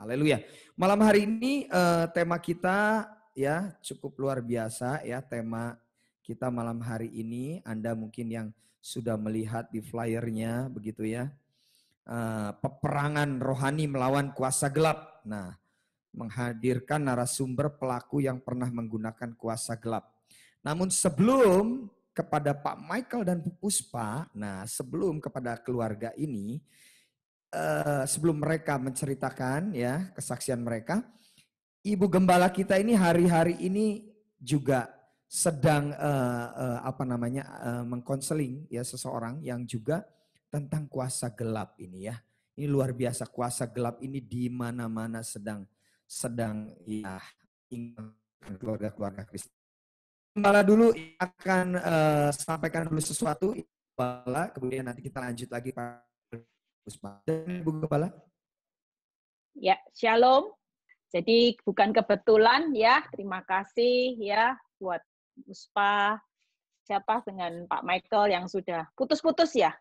Haleluya. Malam hari ini uh, tema kita ya cukup luar biasa ya tema kita malam hari ini. Anda mungkin yang sudah melihat di flyernya begitu ya. Uh, peperangan rohani melawan kuasa gelap. Nah, menghadirkan narasumber pelaku yang pernah menggunakan kuasa gelap. Namun sebelum kepada Pak Michael dan Bu Puspa, nah sebelum kepada keluarga ini, eh, sebelum mereka menceritakan ya kesaksian mereka, Ibu Gembala kita ini hari-hari ini juga sedang eh, eh, apa namanya mengkonseling ya seseorang yang juga tentang kuasa gelap ini ya. Ini luar biasa kuasa gelap ini di mana-mana sedang sedang ya keluarga-keluarga Kristen. Malah dulu akan uh, sampaikan dulu sesuatu Bala, kemudian nanti kita lanjut lagi Pak Puspa. Dan Bu Gembala. Ya, Shalom. Jadi bukan kebetulan ya, terima kasih ya buat Uspa, siapa dengan Pak Michael yang sudah putus-putus ya?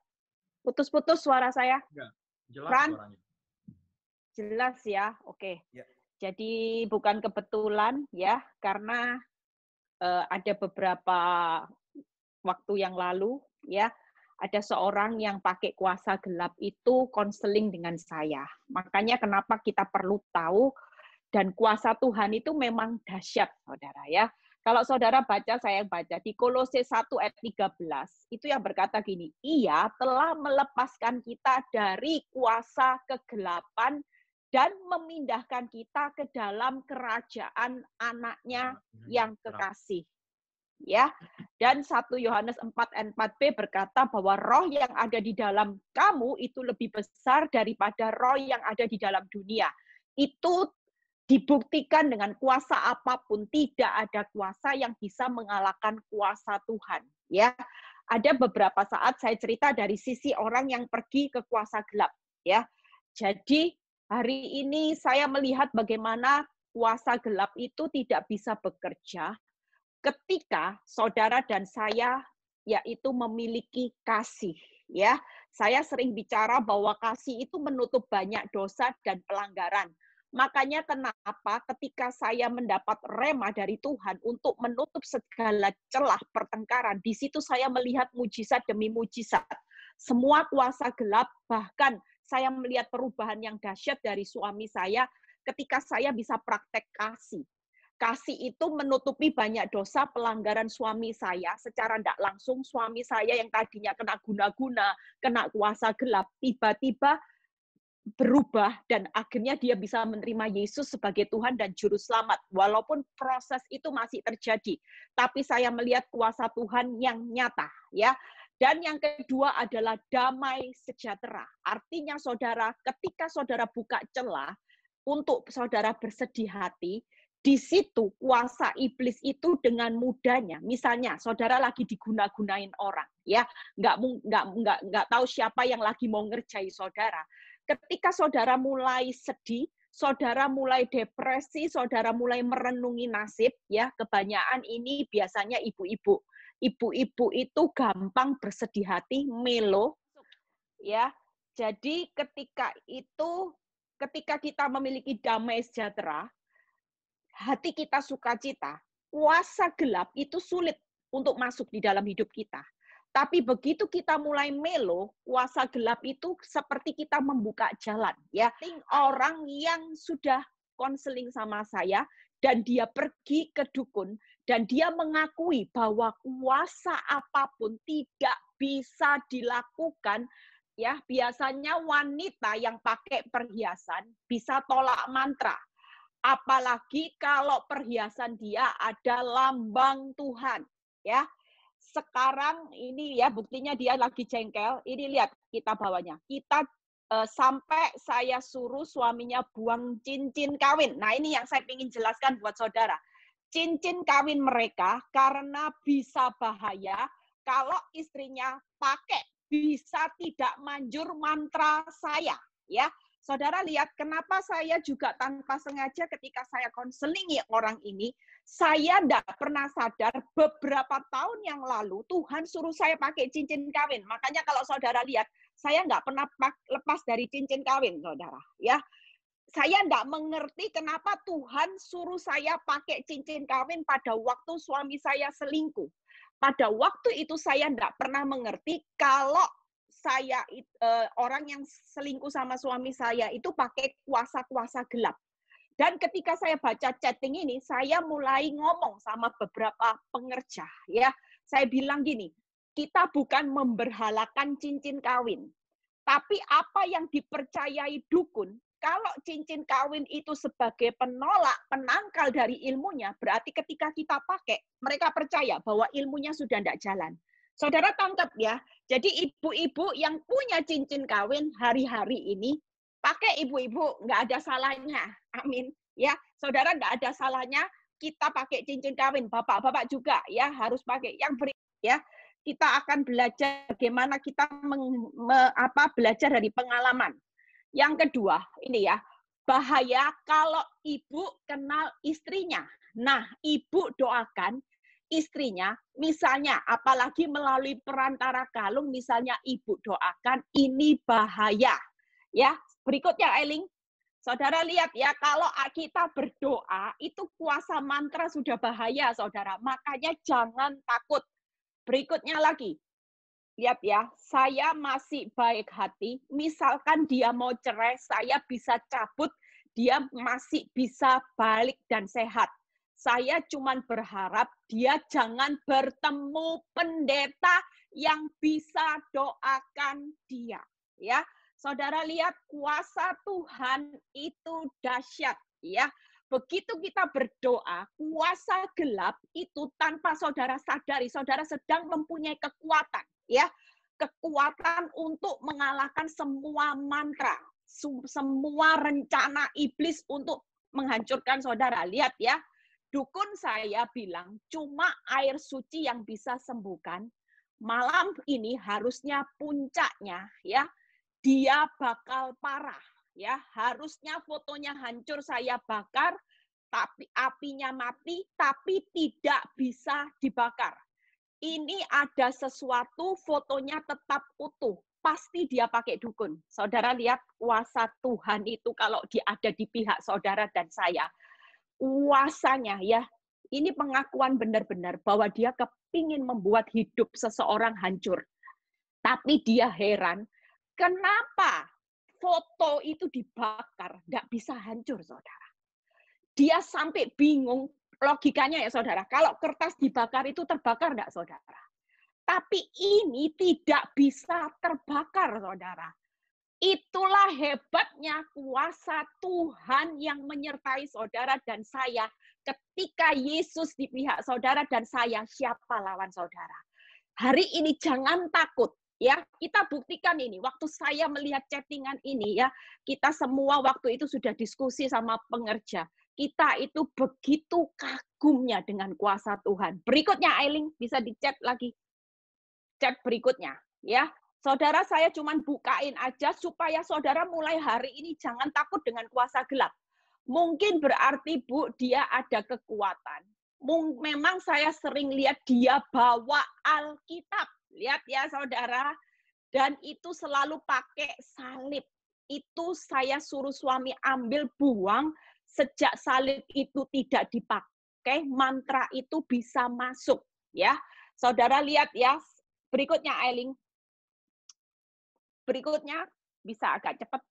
Putus-putus suara saya? Ya, jelas Fran? suaranya. Jelas ya, oke. Okay. Ya. Jadi bukan kebetulan ya, karena uh, ada beberapa waktu yang lalu ya, ada seorang yang pakai kuasa gelap itu konseling dengan saya. Makanya kenapa kita perlu tahu dan kuasa Tuhan itu memang dahsyat, Saudara ya. Kalau saudara baca, saya baca di Kolose 1 ayat 13, itu yang berkata gini, ia telah melepaskan kita dari kuasa kegelapan dan memindahkan kita ke dalam kerajaan anaknya nah, yang kekasih. Ya. Dan 1 Yohanes 4 n 4b berkata bahwa roh yang ada di dalam kamu itu lebih besar daripada roh yang ada di dalam dunia. Itu dibuktikan dengan kuasa apapun tidak ada kuasa yang bisa mengalahkan kuasa Tuhan ya ada beberapa saat saya cerita dari sisi orang yang pergi ke kuasa gelap ya jadi Hari ini saya melihat bagaimana kuasa gelap itu tidak bisa bekerja ketika saudara dan saya yaitu memiliki kasih ya. Saya sering bicara bahwa kasih itu menutup banyak dosa dan pelanggaran. Makanya kenapa ketika saya mendapat rema dari Tuhan untuk menutup segala celah pertengkaran, di situ saya melihat mujizat demi mujizat. Semua kuasa gelap bahkan saya melihat perubahan yang dahsyat dari suami saya ketika saya bisa praktek kasih. Kasih itu menutupi banyak dosa pelanggaran suami saya secara tidak langsung. Suami saya yang tadinya kena guna-guna, kena kuasa gelap, tiba-tiba berubah dan akhirnya dia bisa menerima Yesus sebagai Tuhan dan Juru Selamat. Walaupun proses itu masih terjadi, tapi saya melihat kuasa Tuhan yang nyata. ya dan yang kedua adalah damai sejahtera. Artinya saudara, ketika saudara buka celah untuk saudara bersedih hati, di situ kuasa iblis itu dengan mudahnya misalnya saudara lagi diguna-gunain orang ya nggak nggak nggak nggak tahu siapa yang lagi mau ngerjai saudara ketika saudara mulai sedih saudara mulai depresi saudara mulai merenungi nasib ya kebanyakan ini biasanya ibu-ibu ibu-ibu itu gampang bersedih hati, melo, ya. Jadi ketika itu, ketika kita memiliki damai sejahtera, hati kita sukacita, kuasa gelap itu sulit untuk masuk di dalam hidup kita. Tapi begitu kita mulai melo, kuasa gelap itu seperti kita membuka jalan. Ya, orang yang sudah konseling sama saya dan dia pergi ke dukun, dan dia mengakui bahwa kuasa apapun tidak bisa dilakukan ya biasanya wanita yang pakai perhiasan bisa tolak mantra apalagi kalau perhiasan dia ada lambang Tuhan ya sekarang ini ya buktinya dia lagi jengkel ini lihat kita bawanya kita eh, sampai saya suruh suaminya buang cincin kawin nah ini yang saya ingin jelaskan buat saudara cincin kawin mereka karena bisa bahaya kalau istrinya pakai bisa tidak manjur mantra saya ya saudara lihat kenapa saya juga tanpa sengaja ketika saya konselingi orang ini saya tidak pernah sadar beberapa tahun yang lalu Tuhan suruh saya pakai cincin kawin makanya kalau saudara lihat saya nggak pernah lepas dari cincin kawin saudara ya saya tidak mengerti kenapa Tuhan suruh saya pakai cincin kawin pada waktu suami saya selingkuh. Pada waktu itu saya tidak pernah mengerti kalau saya eh, orang yang selingkuh sama suami saya itu pakai kuasa-kuasa gelap. Dan ketika saya baca chatting ini, saya mulai ngomong sama beberapa pengerja ya. Saya bilang gini, kita bukan memberhalakan cincin kawin, tapi apa yang dipercayai dukun kalau cincin kawin itu sebagai penolak, penangkal dari ilmunya, berarti ketika kita pakai, mereka percaya bahwa ilmunya sudah tidak jalan. Saudara tangkap ya. Jadi ibu-ibu yang punya cincin kawin hari-hari ini, pakai ibu-ibu, nggak ada salahnya. Amin. Ya, saudara nggak ada salahnya kita pakai cincin kawin. Bapak-bapak juga ya harus pakai. Yang beri ya kita akan belajar bagaimana kita meng, me, apa belajar dari pengalaman yang kedua, ini ya, bahaya kalau ibu kenal istrinya. Nah, ibu doakan istrinya, misalnya apalagi melalui perantara kalung, misalnya ibu doakan ini bahaya. Ya, berikutnya Eling. Saudara lihat ya, kalau kita berdoa itu kuasa mantra sudah bahaya, saudara. Makanya jangan takut. Berikutnya lagi, lihat ya, saya masih baik hati. Misalkan dia mau cerai, saya bisa cabut, dia masih bisa balik dan sehat. Saya cuma berharap dia jangan bertemu pendeta yang bisa doakan dia. Ya, saudara lihat kuasa Tuhan itu dahsyat. Ya, begitu kita berdoa, kuasa gelap itu tanpa saudara sadari, saudara sedang mempunyai kekuatan ya kekuatan untuk mengalahkan semua mantra, semua rencana iblis untuk menghancurkan saudara. Lihat ya, dukun saya bilang cuma air suci yang bisa sembuhkan. Malam ini harusnya puncaknya ya, dia bakal parah ya. Harusnya fotonya hancur saya bakar, tapi apinya mati tapi tidak bisa dibakar ini ada sesuatu fotonya tetap utuh. Pasti dia pakai dukun. Saudara lihat kuasa Tuhan itu kalau dia ada di pihak saudara dan saya. Kuasanya ya, ini pengakuan benar-benar bahwa dia kepingin membuat hidup seseorang hancur. Tapi dia heran, kenapa foto itu dibakar, nggak bisa hancur saudara. Dia sampai bingung, logikanya ya saudara, kalau kertas dibakar itu terbakar enggak saudara? Tapi ini tidak bisa terbakar saudara. Itulah hebatnya kuasa Tuhan yang menyertai saudara dan saya ketika Yesus di pihak saudara dan saya siapa lawan saudara. Hari ini jangan takut ya kita buktikan ini waktu saya melihat chattingan ini ya kita semua waktu itu sudah diskusi sama pengerja kita itu begitu kagumnya dengan kuasa Tuhan. Berikutnya Ailing bisa dicat lagi. Chat berikutnya ya. Saudara saya cuman bukain aja supaya saudara mulai hari ini jangan takut dengan kuasa gelap. Mungkin berarti Bu dia ada kekuatan. Memang saya sering lihat dia bawa Alkitab. Lihat ya saudara. Dan itu selalu pakai salib itu saya suruh suami ambil buang sejak salib itu tidak dipakai, mantra itu bisa masuk. Ya, saudara lihat ya, berikutnya Eiling. Berikutnya bisa agak cepat.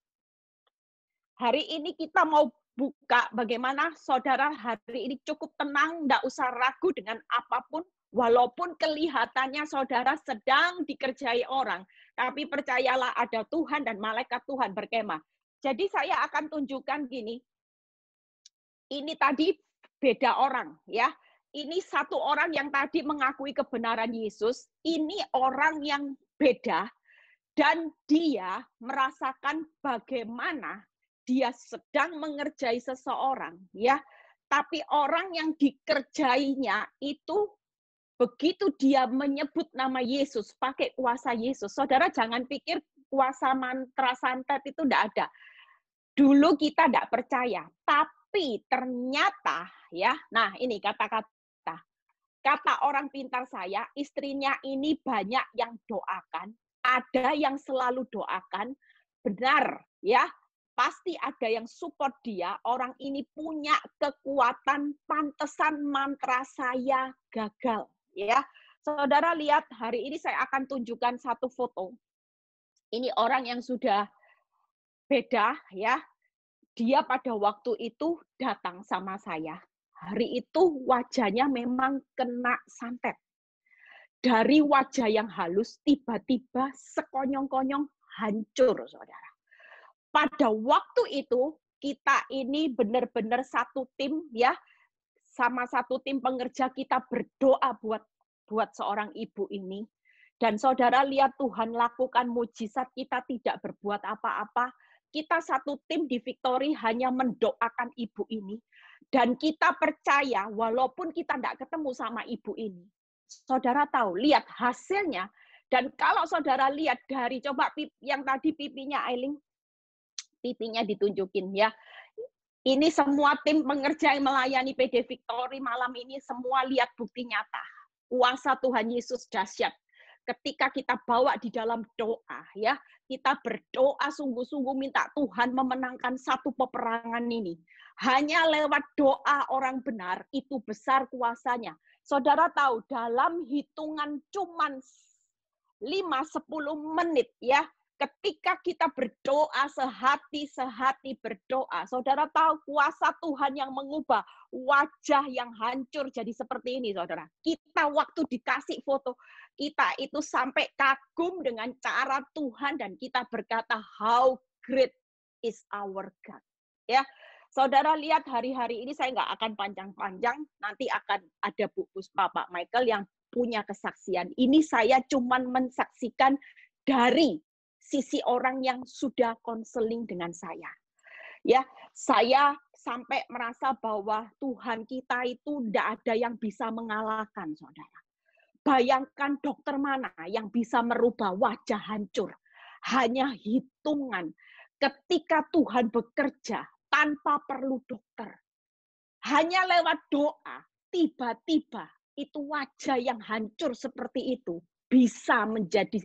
Hari ini kita mau buka bagaimana saudara hari ini cukup tenang, tidak usah ragu dengan apapun, walaupun kelihatannya saudara sedang dikerjai orang. Tapi percayalah ada Tuhan dan malaikat Tuhan berkemah. Jadi saya akan tunjukkan gini, ini tadi beda orang ya. Ini satu orang yang tadi mengakui kebenaran Yesus, ini orang yang beda dan dia merasakan bagaimana dia sedang mengerjai seseorang ya. Tapi orang yang dikerjainya itu begitu dia menyebut nama Yesus, pakai kuasa Yesus. Saudara jangan pikir kuasa mantra santet itu tidak ada. Dulu kita tidak percaya, tapi tapi ternyata ya, nah ini kata-kata. Kata orang pintar saya, istrinya ini banyak yang doakan, ada yang selalu doakan, benar ya, pasti ada yang support dia, orang ini punya kekuatan pantesan mantra saya gagal ya. Saudara lihat hari ini saya akan tunjukkan satu foto. Ini orang yang sudah beda ya, dia pada waktu itu datang sama saya. Hari itu wajahnya memang kena santet. Dari wajah yang halus tiba-tiba sekonyong-konyong hancur, saudara. Pada waktu itu kita ini benar-benar satu tim ya, sama satu tim pengerja kita berdoa buat buat seorang ibu ini. Dan saudara lihat Tuhan lakukan mujizat kita tidak berbuat apa-apa kita satu tim di Victory hanya mendoakan ibu ini. Dan kita percaya walaupun kita tidak ketemu sama ibu ini. Saudara tahu, lihat hasilnya. Dan kalau saudara lihat dari coba yang tadi pipinya Ailing, pipinya ditunjukin ya. Ini semua tim mengerjai melayani PD Victory malam ini semua lihat bukti nyata. Kuasa Tuhan Yesus dahsyat ketika kita bawa di dalam doa ya kita berdoa sungguh-sungguh minta Tuhan memenangkan satu peperangan ini hanya lewat doa orang benar itu besar kuasanya saudara tahu dalam hitungan cuman 5 10 menit ya ketika kita berdoa sehati-sehati berdoa, saudara tahu kuasa Tuhan yang mengubah wajah yang hancur jadi seperti ini, saudara. Kita waktu dikasih foto kita itu sampai kagum dengan cara Tuhan dan kita berkata how great is our God. Ya, Saudara lihat hari-hari ini saya nggak akan panjang-panjang, nanti akan ada Bu bapak Michael yang punya kesaksian. Ini saya cuman mensaksikan dari sisi orang yang sudah konseling dengan saya. Ya, saya sampai merasa bahwa Tuhan kita itu tidak ada yang bisa mengalahkan, saudara. Bayangkan dokter mana yang bisa merubah wajah hancur. Hanya hitungan ketika Tuhan bekerja tanpa perlu dokter. Hanya lewat doa, tiba-tiba itu wajah yang hancur seperti itu bisa menjadi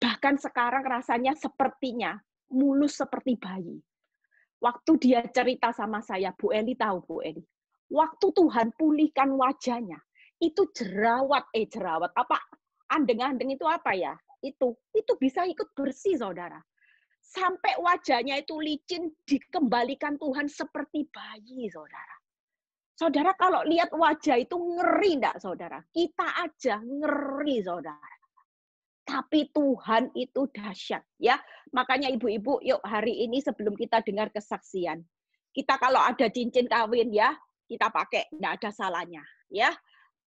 bahkan sekarang rasanya sepertinya mulus seperti bayi. Waktu dia cerita sama saya, Bu Eli tahu Bu Eli, waktu Tuhan pulihkan wajahnya, itu jerawat, eh jerawat, apa, andeng-andeng itu apa ya? Itu, itu bisa ikut bersih saudara. Sampai wajahnya itu licin, dikembalikan Tuhan seperti bayi saudara. Saudara kalau lihat wajah itu ngeri enggak saudara? Kita aja ngeri saudara tapi Tuhan itu dahsyat ya. Makanya ibu-ibu yuk hari ini sebelum kita dengar kesaksian, kita kalau ada cincin kawin ya, kita pakai enggak ada salahnya ya.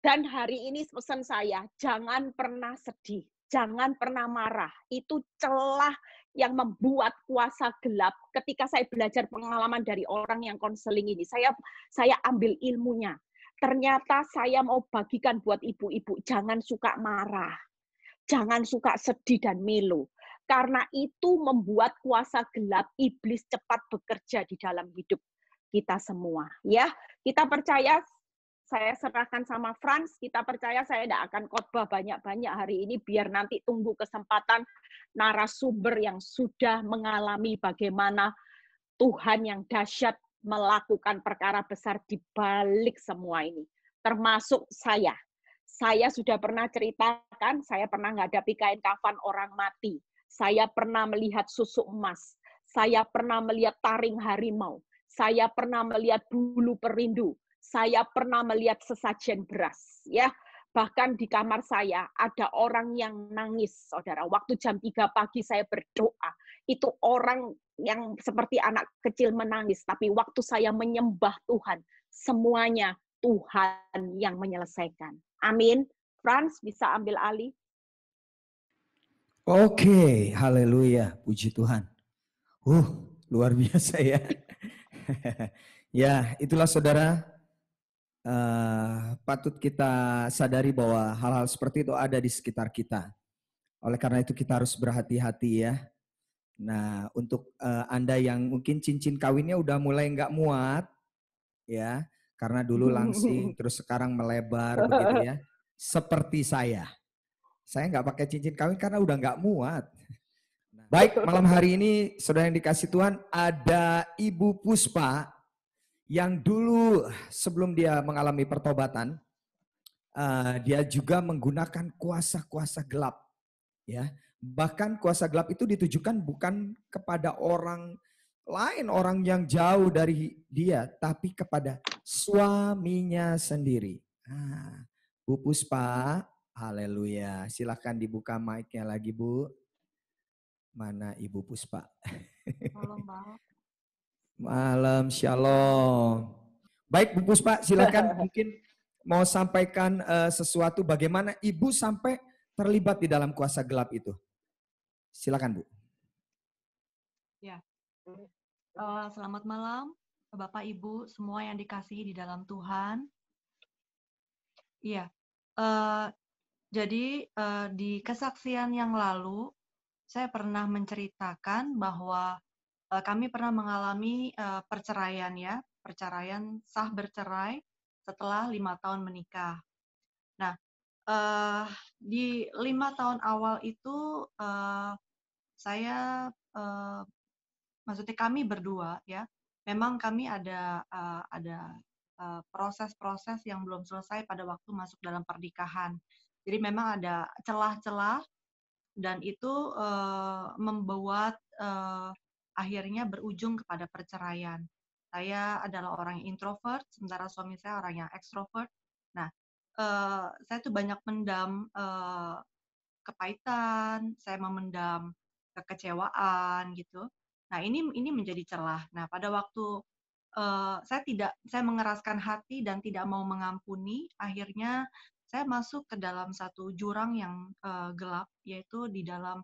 Dan hari ini pesan saya, jangan pernah sedih, jangan pernah marah. Itu celah yang membuat kuasa gelap. Ketika saya belajar pengalaman dari orang yang konseling ini, saya saya ambil ilmunya ternyata saya mau bagikan buat ibu-ibu jangan suka marah Jangan suka sedih dan melo. Karena itu membuat kuasa gelap iblis cepat bekerja di dalam hidup kita semua. Ya, kita percaya saya serahkan sama Franz, kita percaya saya tidak akan khotbah banyak-banyak hari ini biar nanti tunggu kesempatan narasumber yang sudah mengalami bagaimana Tuhan yang dahsyat melakukan perkara besar di balik semua ini, termasuk saya. Saya sudah pernah ceritakan, saya pernah menghadapi kain kafan orang mati. Saya pernah melihat susu emas. Saya pernah melihat taring harimau. Saya pernah melihat bulu perindu. Saya pernah melihat sesajen beras. Ya, bahkan di kamar saya ada orang yang nangis, saudara. Waktu jam 3 pagi saya berdoa, itu orang yang seperti anak kecil menangis. Tapi waktu saya menyembah Tuhan, semuanya Tuhan yang menyelesaikan. Amin. Frans bisa ambil alih. Oke, haleluya, puji Tuhan. Uh, luar biasa ya. ya, itulah saudara. Uh, patut kita sadari bahwa hal-hal seperti itu ada di sekitar kita. Oleh karena itu kita harus berhati-hati ya. Nah, untuk uh, Anda yang mungkin cincin kawinnya udah mulai nggak muat, ya karena dulu langsing terus sekarang melebar begitu ya. Seperti saya. Saya nggak pakai cincin kawin karena udah nggak muat. Nah, baik, malam hari ini saudara yang dikasih Tuhan ada Ibu Puspa yang dulu sebelum dia mengalami pertobatan uh, dia juga menggunakan kuasa-kuasa gelap ya. Bahkan kuasa gelap itu ditujukan bukan kepada orang lain orang yang jauh dari dia, tapi kepada suaminya sendiri. Ah, Bu Puspa, haleluya. Silahkan dibuka mic-nya lagi, Bu. Mana Ibu Puspa? Malam, Pak. Malam, Shalom. Baik, Bu Puspa, silahkan mungkin mau sampaikan uh, sesuatu bagaimana Ibu sampai terlibat di dalam kuasa gelap itu. Silakan, Bu. Ya. Uh, selamat malam. Bapak Ibu semua yang dikasihi di dalam Tuhan. Iya. Uh, jadi uh, di kesaksian yang lalu saya pernah menceritakan bahwa uh, kami pernah mengalami uh, perceraian ya, perceraian sah bercerai setelah lima tahun menikah. Nah, uh, di lima tahun awal itu uh, saya uh, maksudnya kami berdua ya memang kami ada uh, ada eh, proses-proses uh, yang belum selesai pada waktu masuk dalam pernikahan. Jadi memang ada celah-celah dan itu uh, membuat uh, akhirnya berujung kepada perceraian. Saya adalah orang introvert, sementara suami saya orang yang ekstrovert. Nah, uh, saya tuh banyak mendam uh, kepahitan, saya memendam kekecewaan gitu. Nah, ini ini menjadi celah. Nah, pada waktu uh, saya tidak saya mengeraskan hati dan tidak mau mengampuni, akhirnya saya masuk ke dalam satu jurang yang uh, gelap yaitu di dalam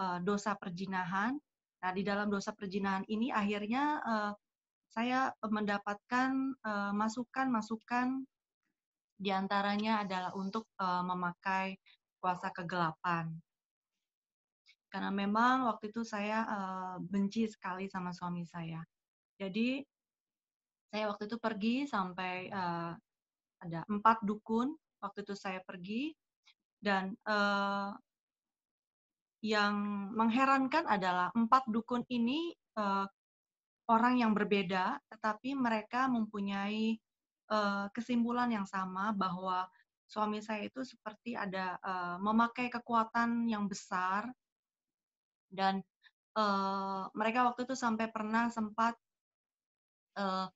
uh, dosa perjinahan. Nah, di dalam dosa perjinahan ini akhirnya uh, saya mendapatkan masukan masukan-masukan diantaranya adalah untuk memakai kuasa kegelapan karena memang waktu itu saya uh, benci sekali sama suami saya. Jadi saya waktu itu pergi sampai uh, ada empat dukun. Waktu itu saya pergi dan uh, yang mengherankan adalah empat dukun ini uh, orang yang berbeda, tetapi mereka mempunyai uh, kesimpulan yang sama bahwa suami saya itu seperti ada uh, memakai kekuatan yang besar dan uh, mereka waktu itu sampai pernah sempat uh,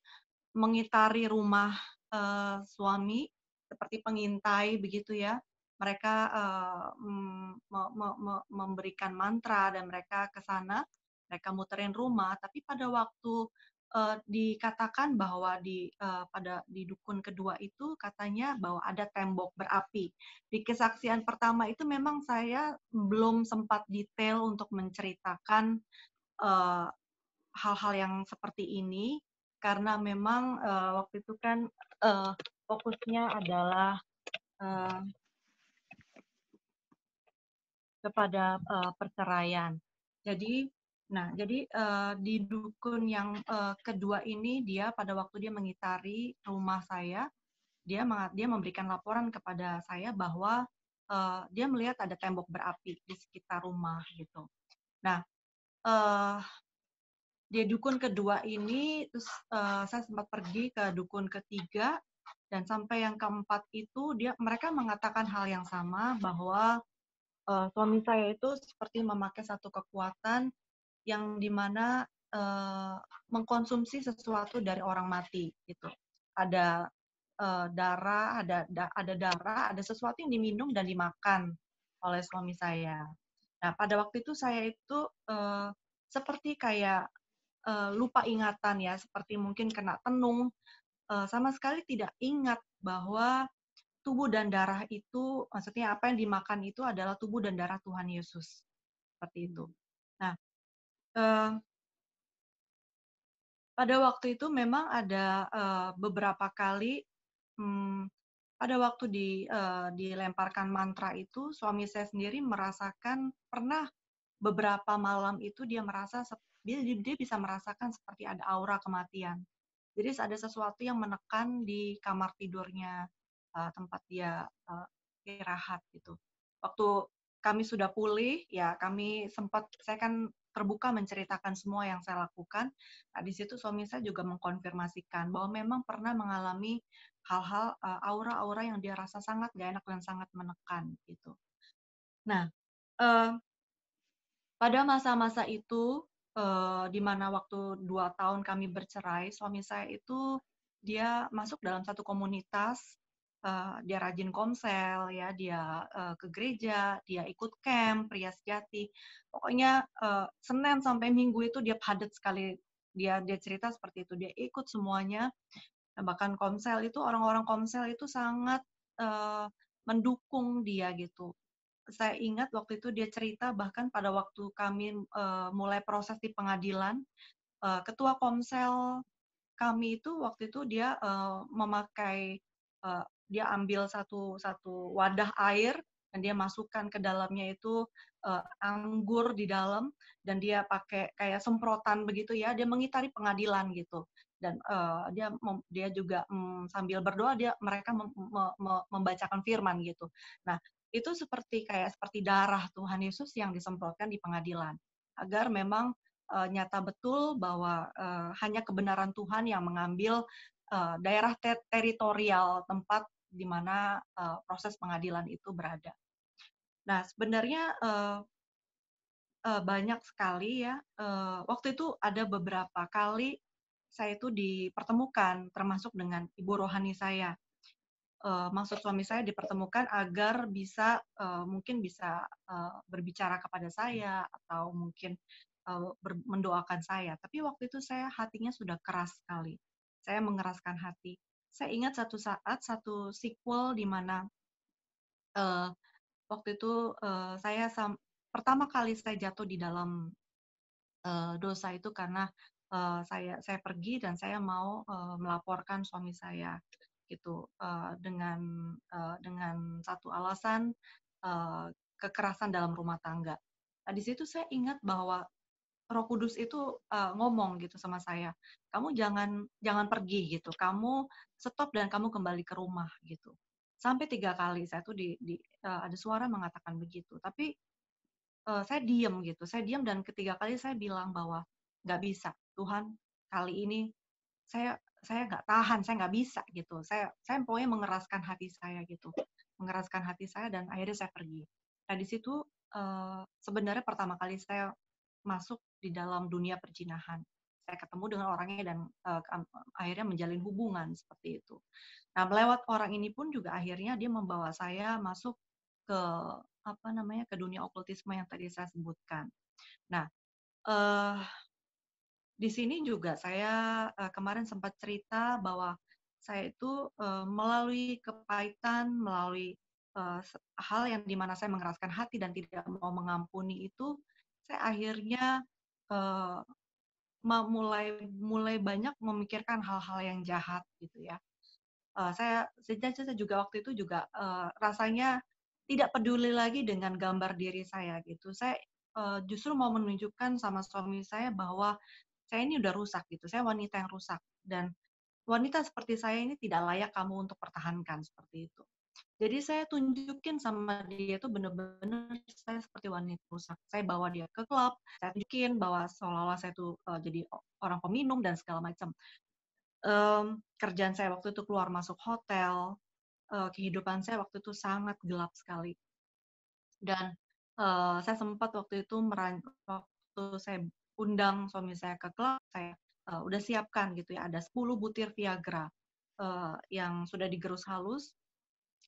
mengitari rumah uh, suami seperti pengintai begitu ya mereka uh, me me me memberikan mantra dan mereka ke sana mereka muterin rumah tapi pada waktu uh, dikatakan bahwa di uh, pada di dukun kedua itu katanya bahwa ada tembok berapi. Di kesaksian pertama itu memang saya belum sempat detail untuk menceritakan eh, hal-hal uh, yang seperti ini karena memang uh, waktu itu kan uh, fokusnya adalah uh, kepada uh, perceraian. Jadi Nah, jadi uh, di dukun yang uh, kedua ini dia pada waktu dia mengitari rumah saya, dia dia memberikan laporan kepada saya bahwa uh, dia melihat ada tembok berapi di sekitar rumah gitu. Nah, uh, dia dukun kedua ini terus uh, saya sempat pergi ke dukun ketiga dan sampai yang keempat itu dia mereka mengatakan hal yang sama bahwa uh, suami saya itu seperti memakai satu kekuatan yang dimana uh, eh, mengkonsumsi sesuatu dari orang mati gitu ada uh, darah ada da, ada darah ada sesuatu yang diminum dan dimakan oleh suami saya nah pada waktu itu saya itu uh, seperti kayak uh, lupa ingatan ya seperti mungkin kena tenung uh, sama sekali tidak ingat bahwa tubuh dan darah itu maksudnya apa yang dimakan itu adalah tubuh dan darah Tuhan Yesus seperti itu Eh, pada waktu itu memang ada uh, beberapa kali hmm, pada waktu di uh, dilemparkan mantra itu suami saya sendiri merasakan pernah beberapa malam itu dia merasa dia, dia bisa merasakan seperti ada aura kematian. Jadi ada sesuatu yang menekan di kamar tidurnya uh, tempat dia uh, rahat gitu. Waktu kami sudah pulih, ya kami sempat saya kan terbuka menceritakan semua yang saya lakukan. Nah, di situ suami saya juga mengkonfirmasikan bahwa memang pernah mengalami hal-hal eh, aura-aura yang dia rasa sangat gak enak dan sangat menekan gitu. Nah, uh, pada masa-masa itu uh, di mana waktu dua tahun kami bercerai, suami saya itu dia masuk dalam satu komunitas uh, dia rajin komsel ya dia uh, ke gereja dia ikut camp pria sejati pokoknya uh, senin sampai minggu itu dia padat sekali dia dia cerita seperti itu dia ikut semuanya bahkan komsel itu orang-orang komsel itu sangat uh, mendukung dia gitu saya ingat waktu itu dia cerita bahkan pada waktu kami uh, mulai proses di pengadilan uh, ketua komsel kami itu waktu itu dia uh, memakai uh, dia ambil satu satu wadah air dan dia masukkan ke dalamnya itu uh, anggur di dalam dan dia pakai kayak semprotan begitu ya dia mengitari pengadilan gitu dan uh, dia dia juga mm, sambil berdoa dia mereka mem, me, me, membacakan firman gitu nah itu seperti kayak seperti darah Tuhan Yesus yang disemprotkan di pengadilan agar memang uh, nyata betul bahwa uh, hanya kebenaran Tuhan yang mengambil uh, daerah ter teritorial tempat di mana uh, proses pengadilan itu berada. Nah, sebenarnya uh, uh, banyak sekali ya. Uh, waktu itu ada beberapa kali saya itu dipertemukan, termasuk dengan ibu rohani saya. Uh, maksud suami saya dipertemukan agar bisa uh, mungkin bisa uh, berbicara kepada saya atau mungkin uh, mendoakan saya. Tapi waktu itu saya hatinya sudah keras sekali. Saya mengeraskan hati saya ingat satu saat satu sequel di mana uh, waktu itu uh, saya sam pertama kali saya jatuh di dalam uh, dosa itu karena uh, saya saya pergi dan saya mau uh, melaporkan suami saya gitu uh, dengan uh, dengan satu alasan uh, kekerasan dalam rumah tangga. Nah, di situ saya ingat bahwa Roh Kudus itu uh, ngomong gitu sama saya, kamu jangan jangan pergi gitu, kamu stop dan kamu kembali ke rumah gitu. Sampai tiga kali saya tuh di, di uh, ada suara mengatakan begitu, tapi uh, saya diem gitu, saya diem dan ketiga kali saya bilang bahwa nggak bisa, Tuhan kali ini saya saya nggak tahan, saya nggak bisa gitu, saya saya pokoknya mengeraskan hati saya gitu, mengeraskan hati saya dan akhirnya saya pergi. Nah di situ uh, sebenarnya pertama kali saya masuk di dalam dunia perjinahan. Saya ketemu dengan orangnya dan uh, akhirnya menjalin hubungan seperti itu. Nah, lewat orang ini pun juga akhirnya dia membawa saya masuk ke apa namanya ke dunia okultisme yang tadi saya sebutkan. Nah, uh, di sini juga saya uh, kemarin sempat cerita bahwa saya itu uh, melalui kepahitan, melalui uh, hal yang dimana saya mengeraskan hati dan tidak mau mengampuni itu saya akhirnya uh, mulai mulai banyak memikirkan hal-hal yang jahat gitu ya. Uh, saya saya juga waktu itu juga uh, rasanya tidak peduli lagi dengan gambar diri saya gitu. Saya uh, justru mau menunjukkan sama suami saya bahwa saya ini udah rusak gitu. Saya wanita yang rusak dan wanita seperti saya ini tidak layak kamu untuk pertahankan seperti itu. Jadi saya tunjukin sama dia tuh bener-bener saya seperti wanita rusak. Saya bawa dia ke klub, saya tunjukin bahwa seolah-olah saya tuh uh, jadi orang peminum dan segala macam. Um, kerjaan saya waktu itu keluar masuk hotel, uh, kehidupan saya waktu itu sangat gelap sekali. Dan uh, saya sempat waktu itu meran waktu saya undang suami saya ke klub, saya uh, udah siapkan gitu ya ada 10 butir Viagra uh, yang sudah digerus halus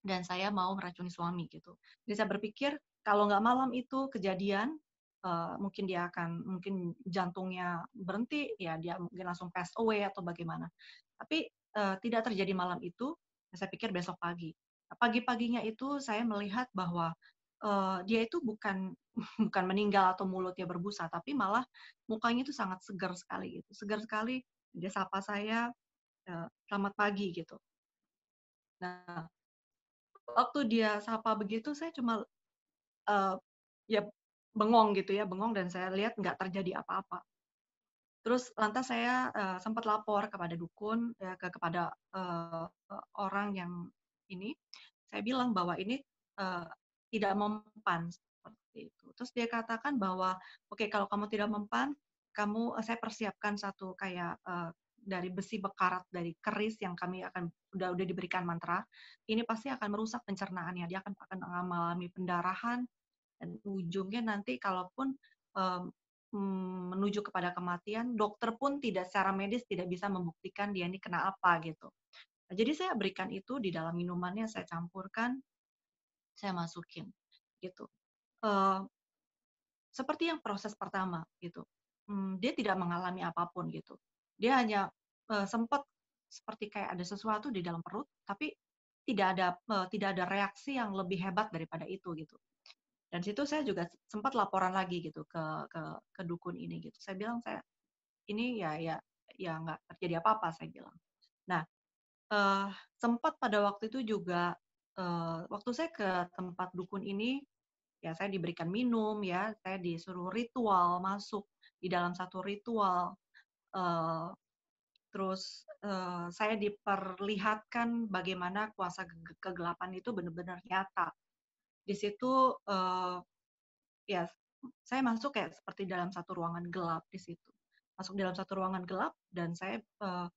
dan saya mau meracuni suami gitu. Jadi saya berpikir kalau nggak malam itu kejadian uh, mungkin dia akan mungkin jantungnya berhenti ya dia mungkin langsung pass away atau bagaimana. Tapi uh, tidak terjadi malam itu, saya pikir besok pagi. Pagi-paginya itu saya melihat bahwa uh, dia itu bukan bukan meninggal atau mulutnya berbusa, tapi malah mukanya itu sangat segar sekali gitu. Segar sekali dia sapa saya uh, selamat pagi gitu. Nah, waktu dia sapa begitu saya cuma uh, ya bengong gitu ya bengong dan saya lihat nggak terjadi apa-apa terus lantas saya uh, sempat lapor kepada dukun ya, ke kepada uh, orang yang ini saya bilang bahwa ini uh, tidak mempan seperti itu terus dia katakan bahwa oke okay, kalau kamu tidak mempan kamu saya persiapkan satu kayak uh, dari besi bekarat dari keris yang kami akan udah udah diberikan mantra ini pasti akan merusak pencernaannya dia akan akan mengalami pendarahan dan ujungnya nanti kalaupun um, menuju kepada kematian dokter pun tidak secara medis tidak bisa membuktikan dia ini kena apa gitu nah, jadi saya berikan itu di dalam minumannya saya campurkan saya masukin gitu uh, seperti yang proses pertama gitu hmm, dia tidak mengalami apapun gitu dia hanya uh, sempat seperti kayak ada sesuatu di dalam perut, tapi tidak ada uh, tidak ada reaksi yang lebih hebat daripada itu gitu. Dan situ saya juga sempat laporan lagi gitu ke ke, ke dukun ini gitu. Saya bilang saya ini ya ya ya nggak terjadi apa-apa saya bilang. Nah uh, sempat pada waktu itu juga uh, waktu saya ke tempat dukun ini ya saya diberikan minum ya saya disuruh ritual masuk di dalam satu ritual uh, terus uh, saya diperlihatkan bagaimana kuasa kegelapan itu benar-benar nyata. Di situ uh, ya saya masuk kayak seperti dalam satu ruangan gelap di situ. Masuk dalam satu ruangan gelap dan saya uh,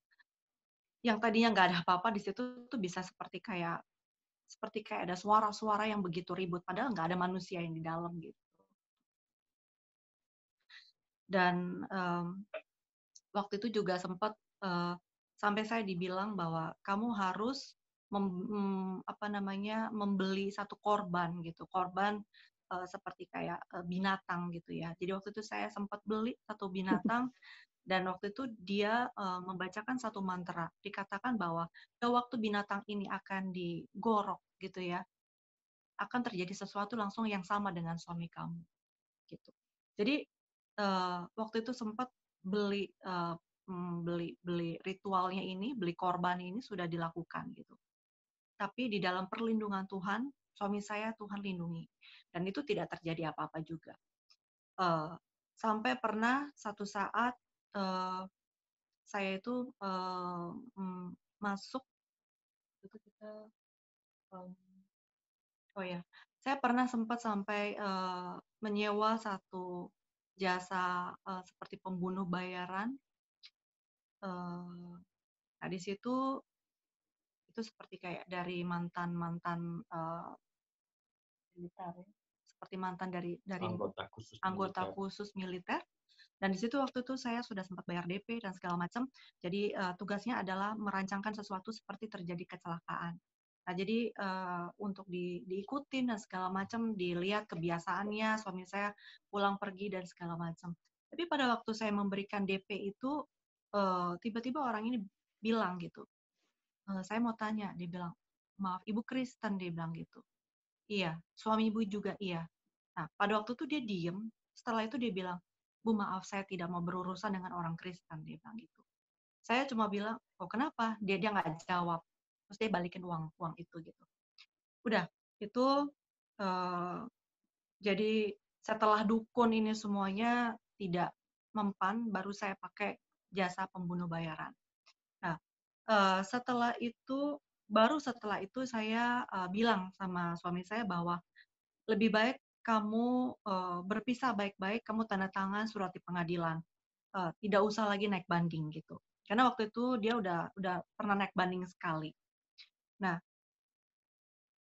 yang tadinya nggak ada apa-apa di situ tuh bisa seperti kayak seperti kayak ada suara-suara yang begitu ribut padahal nggak ada manusia yang di dalam gitu. Dan um, waktu itu juga sempat uh, sampai saya dibilang bahwa kamu harus mem, mm, apa namanya membeli satu korban gitu korban uh, seperti kayak uh, binatang gitu ya jadi waktu itu saya sempat beli satu binatang dan waktu itu dia uh, membacakan satu mantra dikatakan bahwa ya waktu binatang ini akan digorok gitu ya akan terjadi sesuatu langsung yang sama dengan suami kamu gitu jadi uh, waktu itu sempat beli uh, beli beli ritualnya ini, beli korban ini sudah dilakukan gitu. Tapi di dalam perlindungan Tuhan, suami saya Tuhan lindungi, dan itu tidak terjadi apa-apa juga. Uh, sampai pernah satu saat uh, saya itu uh, masuk itu kita um, oh ya saya pernah sempat sampai uh, menyewa satu jasa uh, seperti pembunuh bayaran uh, nah di situ itu seperti kayak dari mantan mantan uh, militer ya? seperti mantan dari dari anggota khusus anggota militer. khusus militer dan di situ waktu itu saya sudah sempat bayar DP dan segala macam jadi uh, tugasnya adalah merancangkan sesuatu seperti terjadi kecelakaan nah jadi uh, untuk di, diikutin dan segala macam dilihat kebiasaannya suami saya pulang pergi dan segala macam tapi pada waktu saya memberikan DP itu tiba eh, tiba-tiba orang ini bilang gitu, uh, saya mau tanya, dia bilang, maaf, ibu Kristen, dia bilang gitu. Iya, suami ibu juga iya. Nah, pada waktu itu dia diem, setelah itu dia bilang, bu maaf, saya tidak mau berurusan dengan orang Kristen, dia bilang gitu. Saya cuma bilang, oh kenapa? Dia dia nggak jawab. Terus dia balikin uang uang itu gitu. Udah, itu uh, jadi setelah dukun ini semuanya tidak mempan, baru saya pakai jasa pembunuh bayaran. Nah, eh, setelah itu baru setelah itu saya eh, bilang sama suami saya bahwa lebih baik kamu eh, berpisah baik-baik, kamu tanda tangan surat di pengadilan. tidak usah lagi naik banding gitu. Karena waktu itu dia udah udah pernah naik banding sekali. Nah,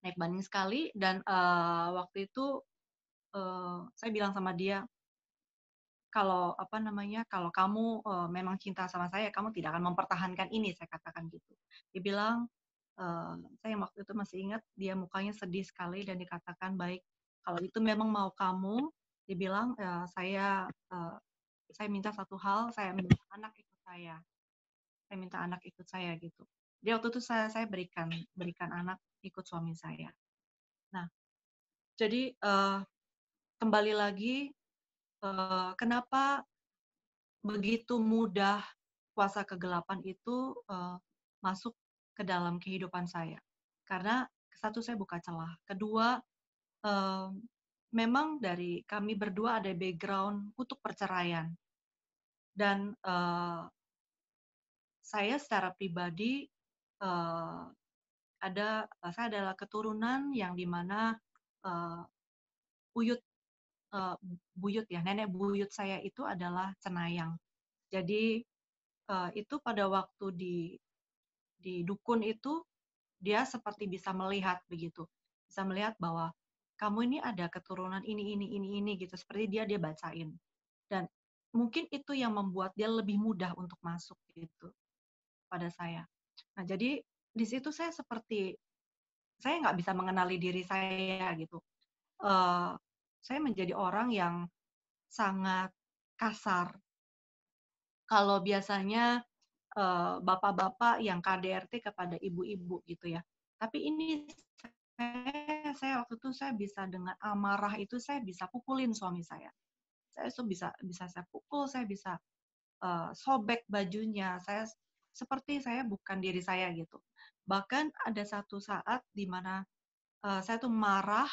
naik banding sekali dan uh, waktu itu uh, saya bilang sama dia kalau apa namanya kalau kamu uh, memang cinta sama saya kamu tidak akan mempertahankan ini saya katakan gitu dia bilang uh, saya waktu itu masih ingat dia mukanya sedih sekali dan dikatakan baik kalau itu memang mau kamu dia bilang uh, saya uh, saya minta satu hal saya minta anak ikut saya saya minta anak ikut saya gitu dia waktu itu saya saya berikan berikan anak ikut suami saya nah jadi uh, kembali lagi Eh, kenapa begitu mudah kuasa kegelapan itu uh, masuk ke dalam kehidupan saya. Karena satu saya buka celah, kedua uh, memang dari kami berdua ada background kutuk perceraian dan uh, saya secara pribadi uh, ada saya adalah keturunan yang dimana uh, uyut uh, buyut ya, nenek buyut saya itu adalah Cenayang. Jadi uh, itu pada waktu di di dukun itu dia seperti bisa melihat begitu, bisa melihat bahwa kamu ini ada keturunan ini ini ini ini gitu. Seperti dia dia bacain dan mungkin itu yang membuat dia lebih mudah untuk masuk gitu pada saya. Nah jadi di situ saya seperti saya nggak bisa mengenali diri saya gitu. Uh, saya menjadi orang yang sangat kasar. Kalau biasanya eh, bapak-bapak yang KDRT kepada ibu-ibu gitu ya. Tapi ini saya, saya waktu itu saya bisa dengan amarah itu saya bisa pukulin suami saya. Saya itu bisa bisa saya pukul, saya bisa uh, sobek bajunya, saya seperti saya bukan diri saya gitu. Bahkan ada satu saat di mana uh, saya tuh marah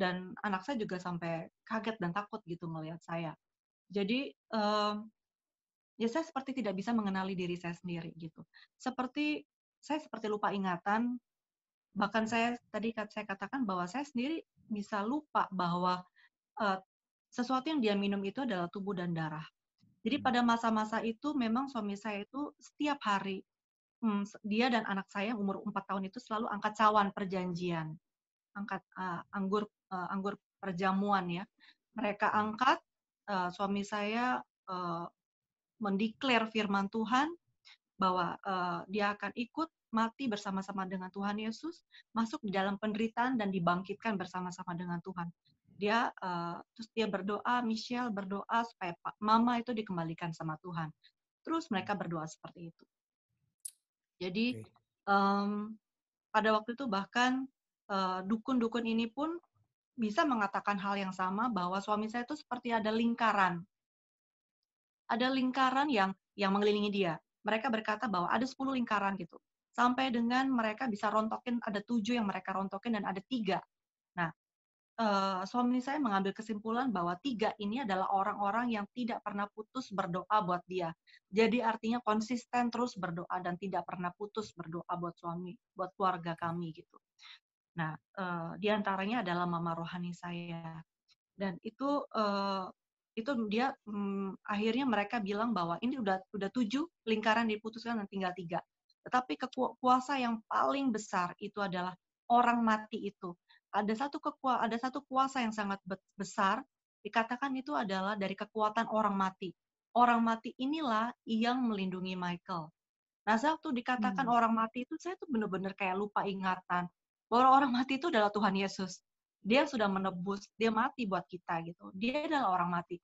dan anak saya juga sampai kaget dan takut gitu melihat saya. Jadi um, ya saya seperti tidak bisa mengenali diri saya sendiri gitu. Seperti saya seperti lupa ingatan, bahkan saya tadi saya katakan bahwa saya sendiri bisa lupa bahwa uh, sesuatu yang dia minum itu adalah tubuh dan darah. Jadi hmm. pada masa-masa itu memang suami saya itu setiap hari hmm, dia dan anak saya umur 4 tahun itu selalu angkat cawan perjanjian. Angkat uh, anggur uh, anggur perjamuan ya. Mereka hmm. angkat, uh, suami saya uh, eh, mendeklar firman Tuhan bahwa uh, dia akan ikut mati bersama-sama dengan Tuhan Yesus, masuk di dalam penderitaan dan dibangkitkan bersama-sama dengan Tuhan. Dia uh, terus dia berdoa, Michelle berdoa supaya Pak Mama itu dikembalikan sama Tuhan. Terus mereka berdoa seperti itu. Jadi um, pada waktu itu bahkan dukun-dukun uh, dukun -dukun ini pun bisa mengatakan hal yang sama bahwa suami saya itu seperti ada lingkaran. Ada lingkaran yang yang mengelilingi dia. Mereka berkata bahwa ada 10 lingkaran gitu. Sampai dengan mereka bisa rontokin ada tujuh yang mereka rontokin dan ada tiga. Nah, uh, suami saya mengambil kesimpulan bahwa tiga ini adalah orang-orang yang tidak pernah putus berdoa buat dia. Jadi artinya konsisten terus berdoa dan tidak pernah putus berdoa buat suami, buat keluarga kami gitu. Nah, uh, di antaranya adalah mama rohani saya. Dan itu uh, itu dia um, akhirnya mereka bilang bahwa ini udah udah tujuh lingkaran diputuskan dan tinggal tiga. Tetapi kekuasa yang paling besar itu adalah orang mati itu. Ada satu kekuatan, ada satu kuasa yang sangat besar dikatakan itu adalah dari kekuatan orang mati. Orang mati inilah yang melindungi Michael. Nah, itu dikatakan hmm. orang mati itu saya tuh bener-bener kayak lupa ingatan bahwa orang mati itu adalah Tuhan Yesus. Dia sudah menebus, dia mati buat kita gitu. Dia adalah orang mati.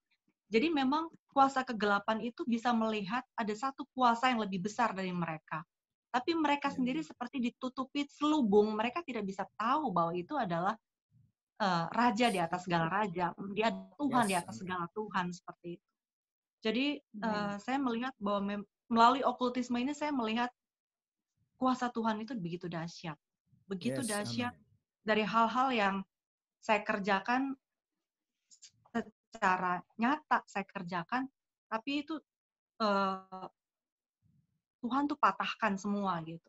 Jadi memang kuasa kegelapan itu bisa melihat ada satu kuasa yang lebih besar dari mereka. Tapi mereka hmm. sendiri seperti ditutupi selubung, mereka tidak bisa tahu bahwa itu adalah uh, raja di atas segala raja, dia Tuhan yes. di atas segala Tuhan seperti itu. Jadi uh, hmm. Eh, saya melihat bahwa melalui okultisme ini saya melihat kuasa Tuhan itu begitu dahsyat. Begitu yes, dahsyat dari hal-hal yang saya kerjakan secara nyata saya kerjakan, tapi itu uh, Tuhan tuh patahkan semua gitu.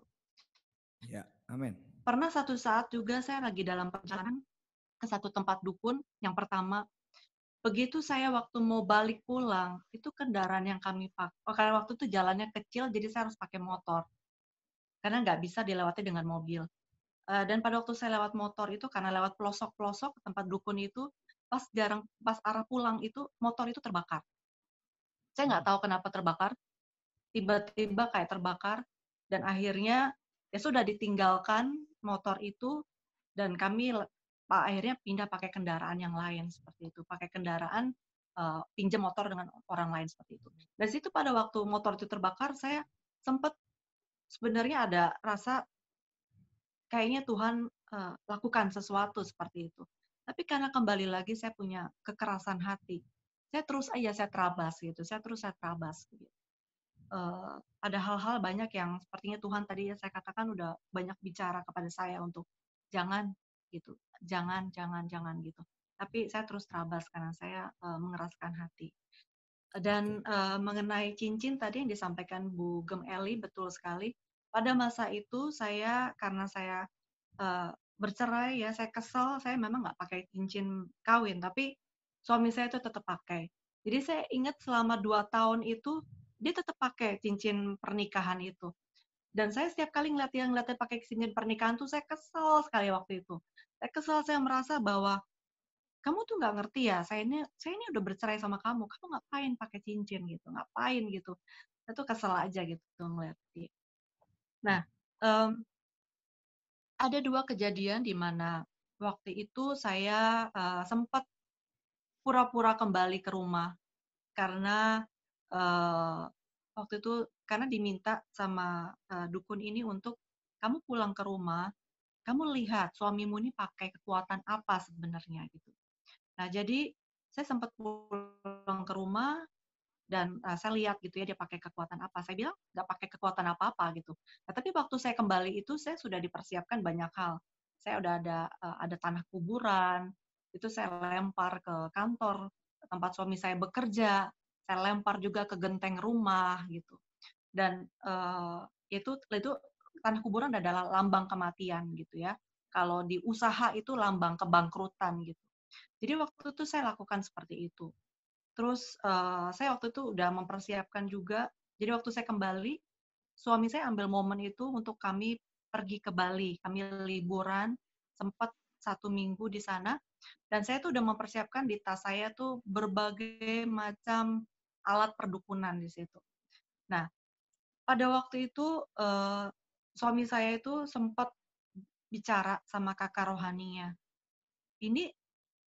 Ya, amin. Pernah satu saat juga saya lagi dalam perjalanan ke satu tempat dukun yang pertama begitu saya waktu mau balik pulang itu kendaraan yang kami pakai oh, karena waktu itu jalannya kecil jadi saya harus pakai motor karena nggak bisa dilewati dengan mobil Eh, dan pada waktu saya lewat motor itu karena lewat pelosok-pelosok tempat dukun itu pas jarang pas arah pulang itu motor itu terbakar. Saya nggak hmm. tahu kenapa terbakar. Tiba-tiba kayak terbakar dan akhirnya ya sudah ditinggalkan motor itu dan kami pak akhirnya pindah pakai kendaraan yang lain seperti itu, pakai kendaraan uh, pinjam motor dengan orang lain seperti itu. Dan situ pada waktu motor itu terbakar saya sempat sebenarnya ada rasa kayaknya Tuhan uh, lakukan sesuatu seperti itu. Tapi karena kembali lagi saya punya kekerasan hati, saya terus aja iya, saya terabas gitu, saya terus saya terabas. Gitu. Uh, ada hal-hal banyak yang sepertinya Tuhan tadi ya saya katakan udah banyak bicara kepada saya untuk jangan gitu, jangan, jangan, jangan gitu. Tapi saya terus terabas karena saya uh, mengeraskan hati. Dan uh, mengenai cincin tadi yang disampaikan Bu Gem Eli betul sekali pada masa itu saya karena saya uh, bercerai ya saya kesel saya memang nggak pakai cincin kawin tapi suami saya itu tetap pakai jadi saya ingat selama dua tahun itu dia tetap pakai cincin pernikahan itu dan saya setiap kali ngeliat yang ngeliatnya pakai cincin pernikahan tuh saya kesel sekali waktu itu saya kesel saya merasa bahwa kamu tuh nggak ngerti ya saya ini saya ini udah bercerai sama kamu kamu ngapain pakai cincin gitu ngapain gitu saya tuh kesel aja gitu ngeliat dia Nah, um, ada dua kejadian di mana waktu itu saya, uh, sempat pura-pura kembali ke rumah karena, uh, waktu itu karena diminta sama, uh, dukun ini untuk, "Kamu pulang ke rumah, kamu lihat suamimu ini pakai kekuatan apa sebenarnya," gitu. Nah, jadi saya sempat pulang ke rumah dan uh, saya lihat gitu ya dia pakai kekuatan apa saya bilang nggak pakai kekuatan apa apa gitu nah, tapi waktu saya kembali itu saya sudah dipersiapkan banyak hal saya udah ada uh, ada tanah kuburan itu saya lempar ke kantor tempat suami saya bekerja saya lempar juga ke genteng rumah gitu dan uh, itu itu tanah kuburan adalah lambang kematian gitu ya kalau di usaha itu lambang kebangkrutan gitu jadi waktu itu saya lakukan seperti itu Terus uh, saya waktu itu udah mempersiapkan juga. Jadi waktu saya kembali, suami saya ambil momen itu untuk kami pergi ke Bali. Kami liburan, sempat satu minggu di sana. Dan saya tuh udah mempersiapkan di tas saya tuh berbagai macam alat perdukunan di situ. Nah, pada waktu itu uh, suami saya itu sempat bicara sama kakak rohaninya. Ini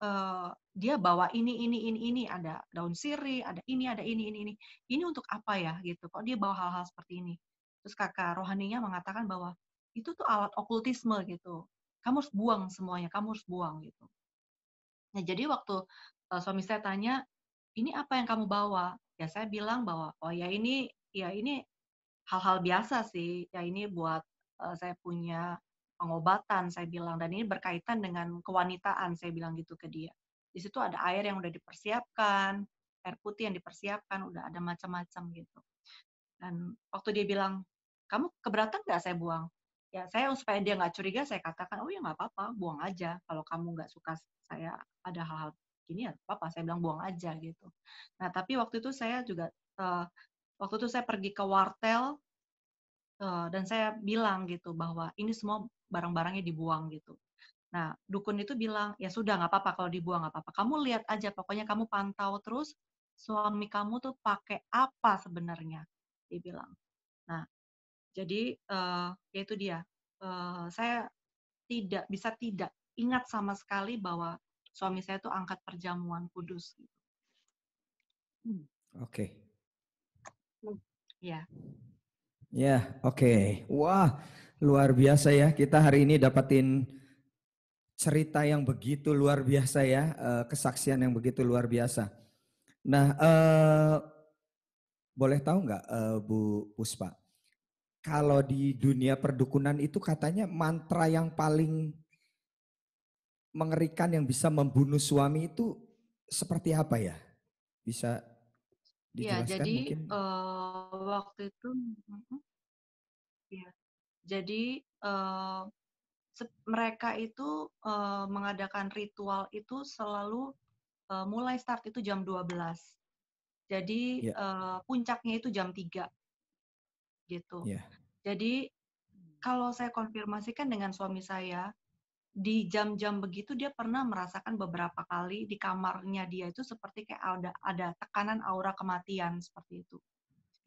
Eh, dia bawa ini ini ini ini ada daun sirih, ada ini ada ini ini ini. Ini untuk apa ya gitu? Kok dia bawa hal-hal seperti ini? Terus kakak rohaninya mengatakan bahwa itu tuh alat okultisme gitu. Kamu harus buang semuanya, kamu harus buang gitu. Nah, jadi waktu uh, suami saya tanya, "Ini apa yang kamu bawa?" Ya saya bilang bahwa, "Oh ya ini ya ini hal-hal biasa sih. Ya ini buat uh, saya punya pengobatan saya bilang dan ini berkaitan dengan kewanitaan saya bilang gitu ke dia di situ ada air yang udah dipersiapkan air putih yang dipersiapkan udah ada macam-macam gitu dan waktu dia bilang kamu keberatan nggak saya buang ya saya supaya dia nggak curiga saya katakan oh ya nggak apa-apa buang aja kalau kamu nggak suka saya ada hal-hal gini ya apa-apa saya bilang buang aja gitu nah tapi waktu itu saya juga uh, waktu itu saya pergi ke wartel Eh, dan saya bilang gitu bahwa ini semua barang-barangnya dibuang gitu. Nah, dukun itu bilang, ya sudah nggak apa-apa kalau dibuang nggak apa-apa. Kamu lihat aja, pokoknya kamu pantau terus suami kamu tuh pakai apa sebenarnya, dia bilang. Nah, jadi uh, ya itu dia. Uh, saya tidak bisa tidak ingat sama sekali bahwa suami saya itu angkat perjamuan kudus. Gitu. Hmm. Oke. Okay. Ya. Ya, oke. Okay. Wah, luar biasa ya. Kita hari ini dapatin cerita yang begitu luar biasa ya, eh, kesaksian yang begitu luar biasa. Nah, uh, boleh tahu nggak uh, Bu Puspa, kalau di dunia perdukunan itu katanya mantra yang paling mengerikan yang bisa membunuh suami itu seperti apa ya? Bisa Iya, iya, jadi mungkin? Uh, waktu itu, ya, jadi uh, mereka itu uh, mengadakan ritual itu selalu uh, mulai start itu jam 12. Jadi ya. uh, puncaknya itu jam 3. Gitu. Ya. Jadi kalau saya konfirmasikan dengan suami saya, di jam-jam begitu dia pernah merasakan beberapa kali di kamarnya dia itu seperti kayak ada ada tekanan aura kematian seperti itu.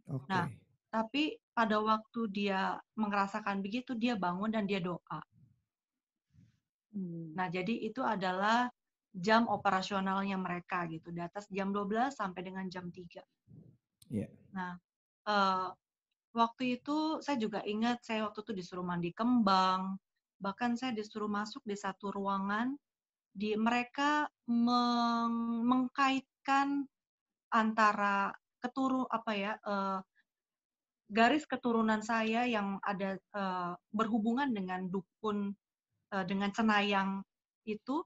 Okay. Nah, tapi pada waktu dia merasakan begitu dia bangun dan dia doa. Hmm. Nah, jadi itu adalah jam operasionalnya mereka gitu, di atas jam 12 sampai dengan jam 3. Yeah. Nah, uh, waktu itu saya juga ingat saya waktu itu disuruh mandi kembang, bahkan saya disuruh masuk di satu ruangan di mereka meng, mengkaitkan antara keturun apa ya uh, garis keturunan saya yang ada uh, berhubungan dengan dukun uh, dengan cenayang itu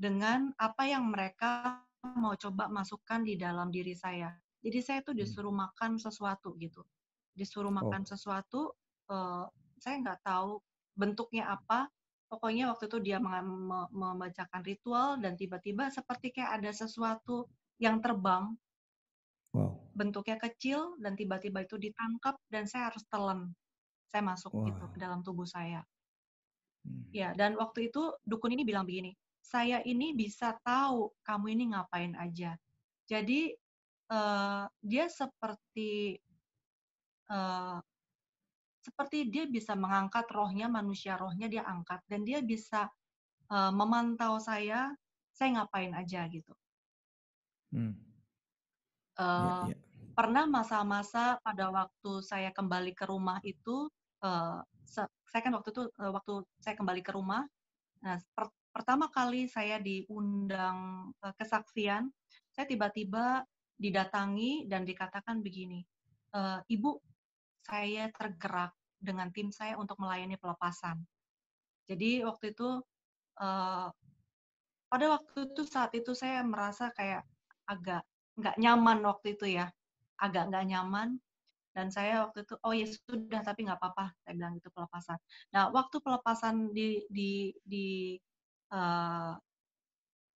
dengan apa yang mereka mau coba masukkan di dalam diri saya. Jadi saya tuh hmm. disuruh makan sesuatu gitu, disuruh oh. makan oh. sesuatu. Uh, saya nggak tahu bentuknya apa pokoknya waktu itu dia membacakan ritual dan tiba-tiba seperti kayak ada sesuatu yang terbang wow. bentuknya kecil dan tiba-tiba itu ditangkap dan saya harus telan saya masuk wow. gitu ke dalam tubuh saya hmm. ya dan waktu itu dukun ini bilang begini saya ini bisa tahu kamu ini ngapain aja jadi uh, dia seperti uh, seperti dia bisa mengangkat rohnya, manusia rohnya dia angkat dan dia bisa uh, memantau saya, saya ngapain aja gitu. Hmm. Uh, ya, eh, yeah, yeah. Pernah masa-masa pada waktu saya kembali ke rumah itu, uh, saya kan waktu itu uh, waktu saya kembali ke rumah, nah per pertama kali saya diundang uh, kesaksian, saya tiba-tiba didatangi dan dikatakan begini, Uh, ibu saya tergerak dengan tim saya untuk melayani pelepasan. Jadi waktu itu uh, pada waktu itu saat itu saya merasa kayak agak nggak nyaman waktu itu ya, agak nggak nyaman. Dan saya waktu itu oh ya sudah tapi nggak apa-apa saya bilang itu pelepasan. Nah waktu pelepasan di di di uh,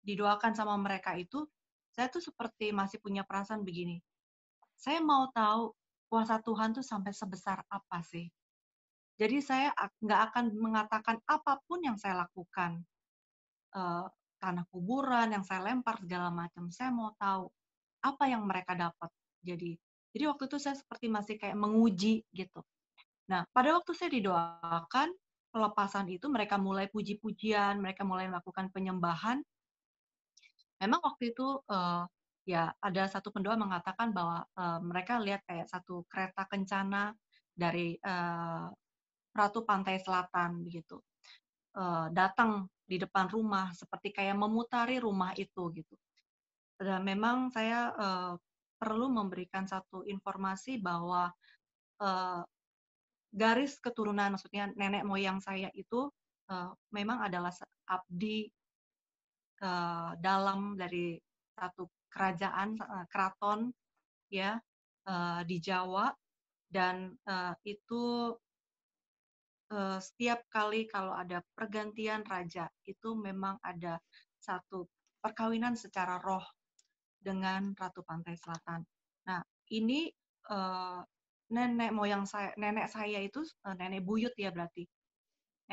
didoakan sama mereka itu saya tuh seperti masih punya perasaan begini. Saya mau tahu kuasa Tuhan tuh sampai sebesar apa sih. Jadi saya nggak akan mengatakan apapun yang saya lakukan, e, tanah kuburan yang saya lempar segala macam. Saya mau tahu apa yang mereka dapat. Jadi, jadi waktu itu saya seperti masih kayak menguji gitu. Nah, pada waktu saya didoakan pelepasan itu, mereka mulai puji-pujian, mereka mulai melakukan penyembahan. Memang waktu itu uh, ya ada satu pendoa mengatakan bahwa uh, mereka lihat kayak satu kereta kencana dari uh, ratu pantai selatan begitu uh, datang di depan rumah seperti kayak memutari rumah itu gitu dan memang saya uh, perlu memberikan satu informasi bahwa uh, garis keturunan maksudnya nenek moyang saya itu uh, memang adalah abdi uh, dalam dari satu kerajaan eh, keraton ya eh, di Jawa dan eh, itu setiap kali kalau ada pergantian raja itu memang ada satu perkawinan secara roh dengan Ratu Pantai Selatan. Nah, ini nenek moyang saya, nenek saya itu nenek buyut ya berarti.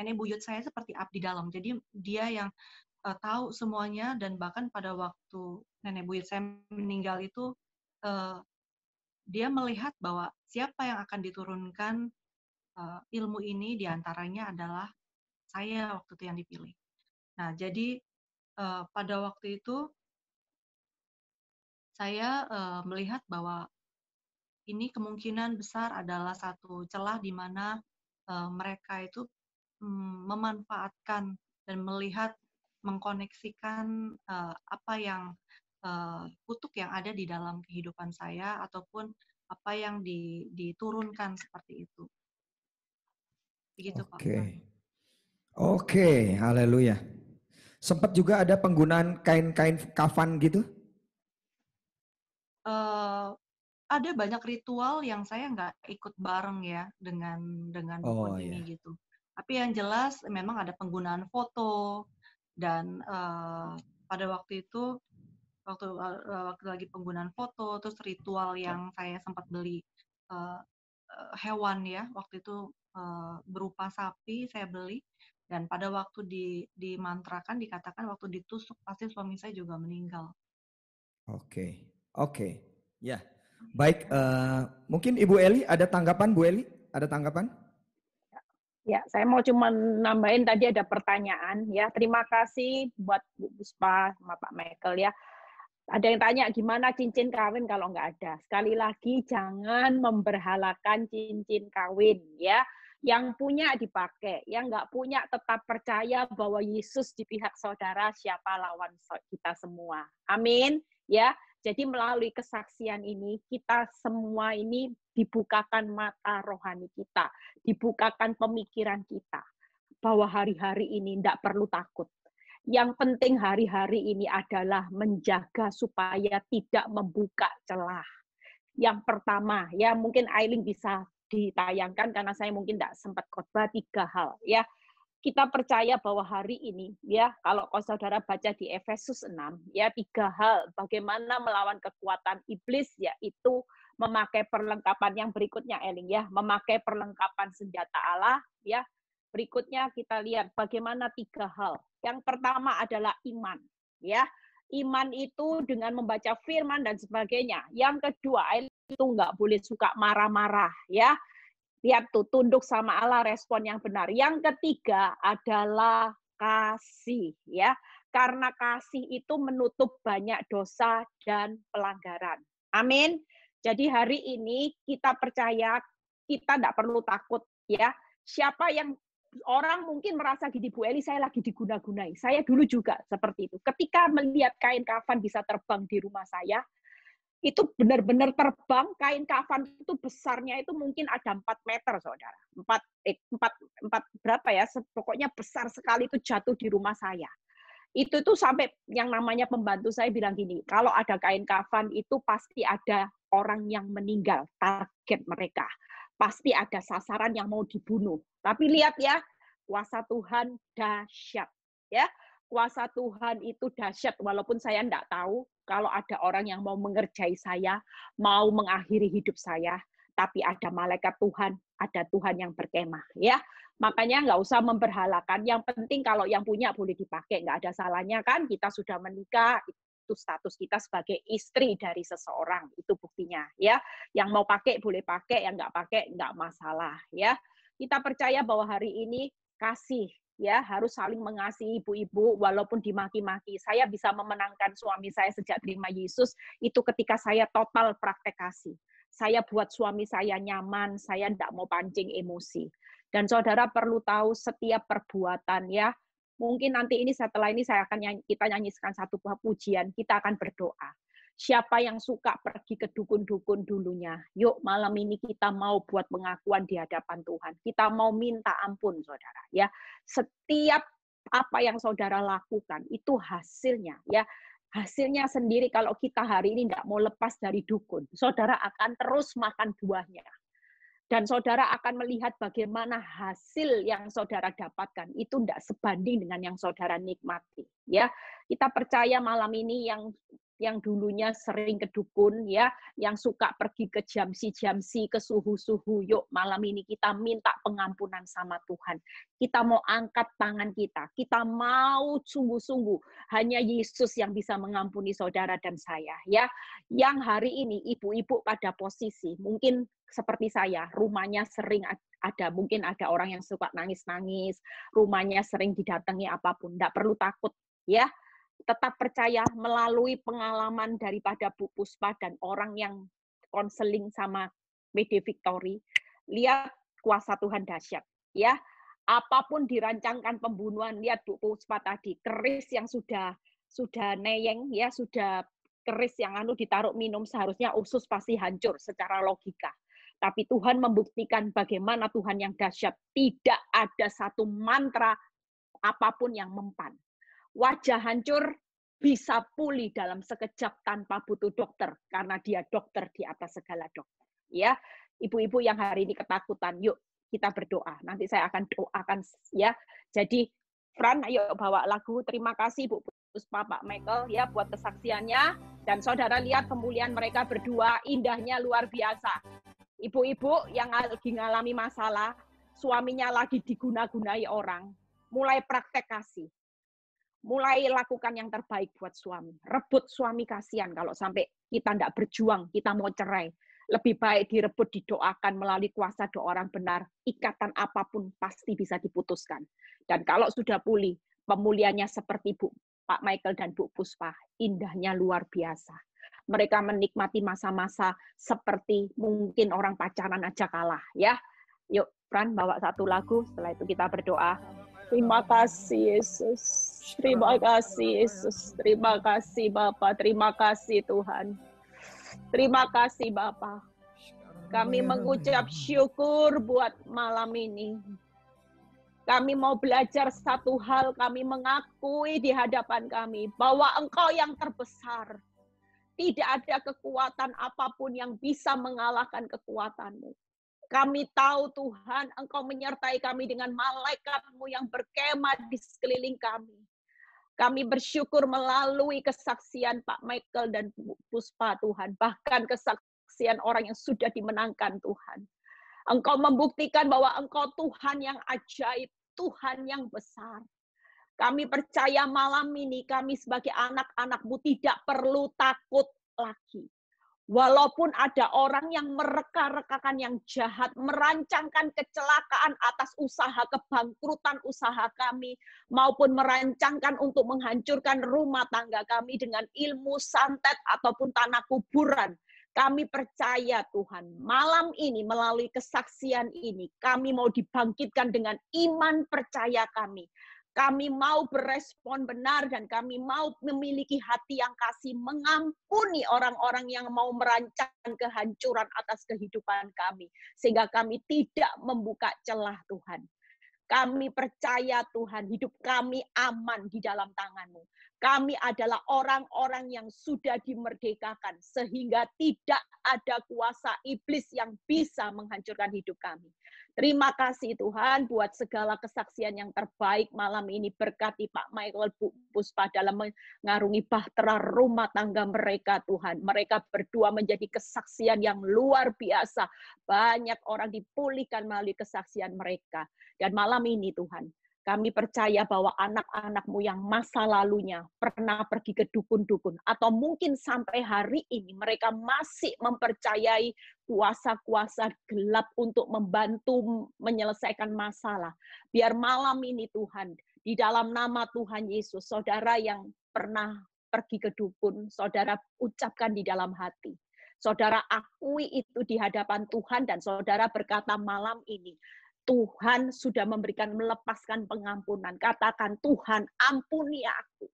Nenek buyut saya seperti abdi dalam. Jadi dia yang tahu semuanya dan bahkan pada waktu nenek buyut saya meninggal itu uh, dia melihat bahwa siapa yang akan diturunkan uh, ilmu ini diantaranya adalah saya waktu itu yang dipilih. Nah jadi uh, pada waktu itu saya uh, melihat bahwa ini kemungkinan besar adalah satu celah di mana uh, mereka itu um, memanfaatkan dan melihat mengkoneksikan uh, apa yang uh, kutuk yang ada di dalam kehidupan saya ataupun apa yang diturunkan seperti itu. Begitu Pak. Oke. Oke, okay, haleluya. Sempat juga ada penggunaan kain-kain kafan gitu? Uh, ada banyak ritual yang saya nggak ikut bareng ya dengan dengan oh, ini yeah. gitu. Tapi yang jelas memang ada penggunaan foto dan uh, pada waktu itu waktu eh, eh, waktu lagi penggunaan foto terus ritual ya. yang saya sempat beli uh, hewan ya waktu itu uh, berupa sapi saya beli dan pada waktu di dimantrakan dikatakan waktu ditusuk pasti suami saya juga meninggal. Oke, okay. oke, okay. ya yeah. Hmm. baik. Uh, mungkin Ibu Eli ada tanggapan Bu Eli ada tanggapan? Ya, saya mau cuma nambahin tadi ada pertanyaan ya. Terima kasih buat Bu Puspa sama Pak Michael ya ada yang tanya gimana cincin kawin kalau nggak ada. Sekali lagi jangan memberhalakan cincin kawin ya. Yang punya dipakai, yang nggak punya tetap percaya bahwa Yesus di pihak saudara siapa lawan kita semua. Amin ya. Jadi melalui kesaksian ini kita semua ini dibukakan mata rohani kita, dibukakan pemikiran kita bahwa hari-hari ini tidak perlu takut yang penting hari-hari ini adalah menjaga supaya tidak membuka celah. Yang pertama, ya mungkin Ailing bisa ditayangkan karena saya mungkin tidak sempat khotbah tiga hal ya. Kita percaya bahwa hari ini ya kalau saudara baca di Efesus 6 ya tiga hal bagaimana melawan kekuatan iblis yaitu memakai perlengkapan yang berikutnya Eling ya, memakai perlengkapan senjata Allah ya, Berikutnya kita lihat bagaimana tiga hal. Yang pertama adalah iman, ya. Iman itu dengan membaca firman dan sebagainya. Yang kedua, itu nggak boleh suka marah-marah, ya. Lihat tuh, tunduk sama Allah respon yang benar. Yang ketiga adalah kasih, ya. Karena kasih itu menutup banyak dosa dan pelanggaran. Amin. Jadi hari ini kita percaya kita tidak perlu takut ya. Siapa yang orang mungkin merasa gini Bu Eli saya lagi diguna-gunai. Saya dulu juga seperti itu. Ketika melihat kain kafan bisa terbang di rumah saya, itu benar-benar terbang kain kafan itu besarnya itu mungkin ada 4 meter saudara 4 eh, 4 4 berapa ya pokoknya besar sekali itu jatuh di rumah saya itu tuh sampai yang namanya pembantu saya bilang gini kalau ada kain kafan itu pasti ada orang yang meninggal target mereka pasti ada sasaran yang mau dibunuh. Tapi lihat ya, kuasa Tuhan dahsyat. Ya, kuasa Tuhan itu dahsyat. Walaupun saya tidak tahu kalau ada orang yang mau mengerjai saya, mau mengakhiri hidup saya, tapi ada malaikat Tuhan, ada Tuhan yang berkemah. Ya, makanya nggak usah memperhalakan. Yang penting kalau yang punya boleh dipakai, nggak ada salahnya kan. Kita sudah menikah, itu status kita sebagai istri dari seseorang itu buktinya ya yang mau pakai boleh pakai yang nggak pakai nggak masalah ya kita percaya bahwa hari ini kasih ya harus saling mengasihi ibu-ibu walaupun dimaki-maki. Saya bisa memenangkan suami saya sejak terima Yesus itu ketika saya total praktek kasih. Saya buat suami saya nyaman, saya tidak mau pancing emosi. Dan saudara perlu tahu setiap perbuatan ya, Mungkin nanti ini setelah ini saya akan nyanyi, kita nyanyikan satu buah pujian, kita akan berdoa. Siapa yang suka pergi ke dukun-dukun dulunya? Yuk malam ini kita mau buat pengakuan di hadapan Tuhan. Kita mau minta ampun, saudara. Ya, setiap apa yang saudara lakukan itu hasilnya. Ya, hasilnya sendiri kalau kita hari ini tidak mau lepas dari dukun, saudara akan terus makan buahnya dan saudara akan melihat bagaimana hasil yang saudara dapatkan itu tidak sebanding dengan yang saudara nikmati ya kita percaya malam ini yang yang dulunya sering ke dukun ya, yang suka pergi ke jamsi-jamsi, ke suhu-suhu, yuk malam ini kita minta pengampunan sama Tuhan. Kita mau angkat tangan kita, kita mau sungguh-sungguh. Hanya Yesus yang bisa mengampuni saudara dan saya ya. Yang hari ini ibu-ibu pada posisi mungkin seperti saya, rumahnya sering ada mungkin ada orang yang suka nangis-nangis, rumahnya sering didatangi apapun, tidak perlu takut ya tetap percaya melalui pengalaman daripada Bu Puspa dan orang yang konseling sama Media Victory. Lihat kuasa Tuhan dahsyat, ya. Apapun dirancangkan pembunuhan, lihat Bu Puspa tadi, keris yang sudah sudah neyeng, ya sudah keris yang anu ditaruh minum seharusnya usus pasti hancur secara logika. Tapi Tuhan membuktikan bagaimana Tuhan yang dahsyat. Tidak ada satu mantra apapun yang mempan. Wajah hancur bisa pulih dalam sekejap tanpa butuh dokter karena dia dokter di atas segala dokter. Ya, ibu-ibu yang hari ini ketakutan, yuk kita berdoa. Nanti saya akan doakan ya. Jadi Fran, ayo bawa lagu. Terima kasih Bu Puspa Pak Michael ya buat kesaksiannya dan saudara lihat pemulihan mereka berdua indahnya luar biasa. Ibu-ibu yang lagi mengalami masalah, suaminya lagi diguna-gunai orang, mulai praktek kasih mulai lakukan yang terbaik buat suami. Rebut suami kasihan kalau sampai kita tidak berjuang, kita mau cerai. Lebih baik direbut, didoakan melalui kuasa doa orang benar. Ikatan apapun pasti bisa diputuskan. Dan kalau sudah pulih, pemulihannya seperti Bu Pak Michael dan Bu Puspa, indahnya luar biasa. Mereka menikmati masa-masa seperti mungkin orang pacaran aja kalah, ya. Yuk, Fran, bawa satu lagu. Setelah itu kita berdoa. Terima kasih Yesus. Terima kasih Yesus. Terima kasih Bapa. Terima kasih Tuhan. Terima kasih Bapa. Kami mengucap syukur buat malam ini. Kami mau belajar satu hal, kami mengakui di hadapan kami bahwa Engkau yang terbesar. Tidak ada kekuatan apapun yang bisa mengalahkan kekuatanmu. Kami tahu Tuhan, Engkau menyertai kami dengan malaikatmu yang berkemah di sekeliling kami. Kami bersyukur melalui kesaksian Pak Michael dan Puspa Tuhan, bahkan kesaksian orang yang sudah dimenangkan Tuhan. Engkau membuktikan bahwa Engkau Tuhan yang ajaib, Tuhan yang besar. Kami percaya malam ini kami sebagai anak-anakmu tidak perlu takut lagi. Walaupun ada orang yang mereka-rekakan yang jahat, merancangkan kecelakaan atas usaha kebangkrutan usaha kami, maupun merancangkan untuk menghancurkan rumah tangga kami dengan ilmu santet ataupun tanah kuburan. Kami percaya Tuhan, malam ini melalui kesaksian ini, kami mau dibangkitkan dengan iman percaya kami. Kami mau berespon benar dan kami mau memiliki hati yang kasih mengampuni orang-orang yang mau merancang kehancuran atas kehidupan kami. Sehingga kami tidak membuka celah Tuhan. Kami percaya Tuhan, hidup kami aman di dalam tanganmu. Kami adalah orang-orang yang sudah dimerdekakan, sehingga tidak ada kuasa iblis yang bisa menghancurkan hidup kami. Terima kasih Tuhan buat segala kesaksian yang terbaik malam ini. Berkati Pak Michael Bu Puspa dalam mengarungi bahtera rumah tangga mereka Tuhan. Mereka berdua menjadi kesaksian yang luar biasa. Banyak orang dipulihkan melalui kesaksian mereka. Dan malam ini Tuhan, kami percaya bahwa anak-anakmu yang masa lalunya pernah pergi ke dukun-dukun, atau mungkin sampai hari ini mereka masih mempercayai kuasa-kuasa gelap untuk membantu menyelesaikan masalah. Biar malam ini, Tuhan, di dalam nama Tuhan Yesus, saudara yang pernah pergi ke dukun, saudara ucapkan di dalam hati saudara akui itu di hadapan Tuhan dan saudara berkata malam ini, Tuhan sudah memberikan melepaskan pengampunan. Katakan, Tuhan, ampuni aku.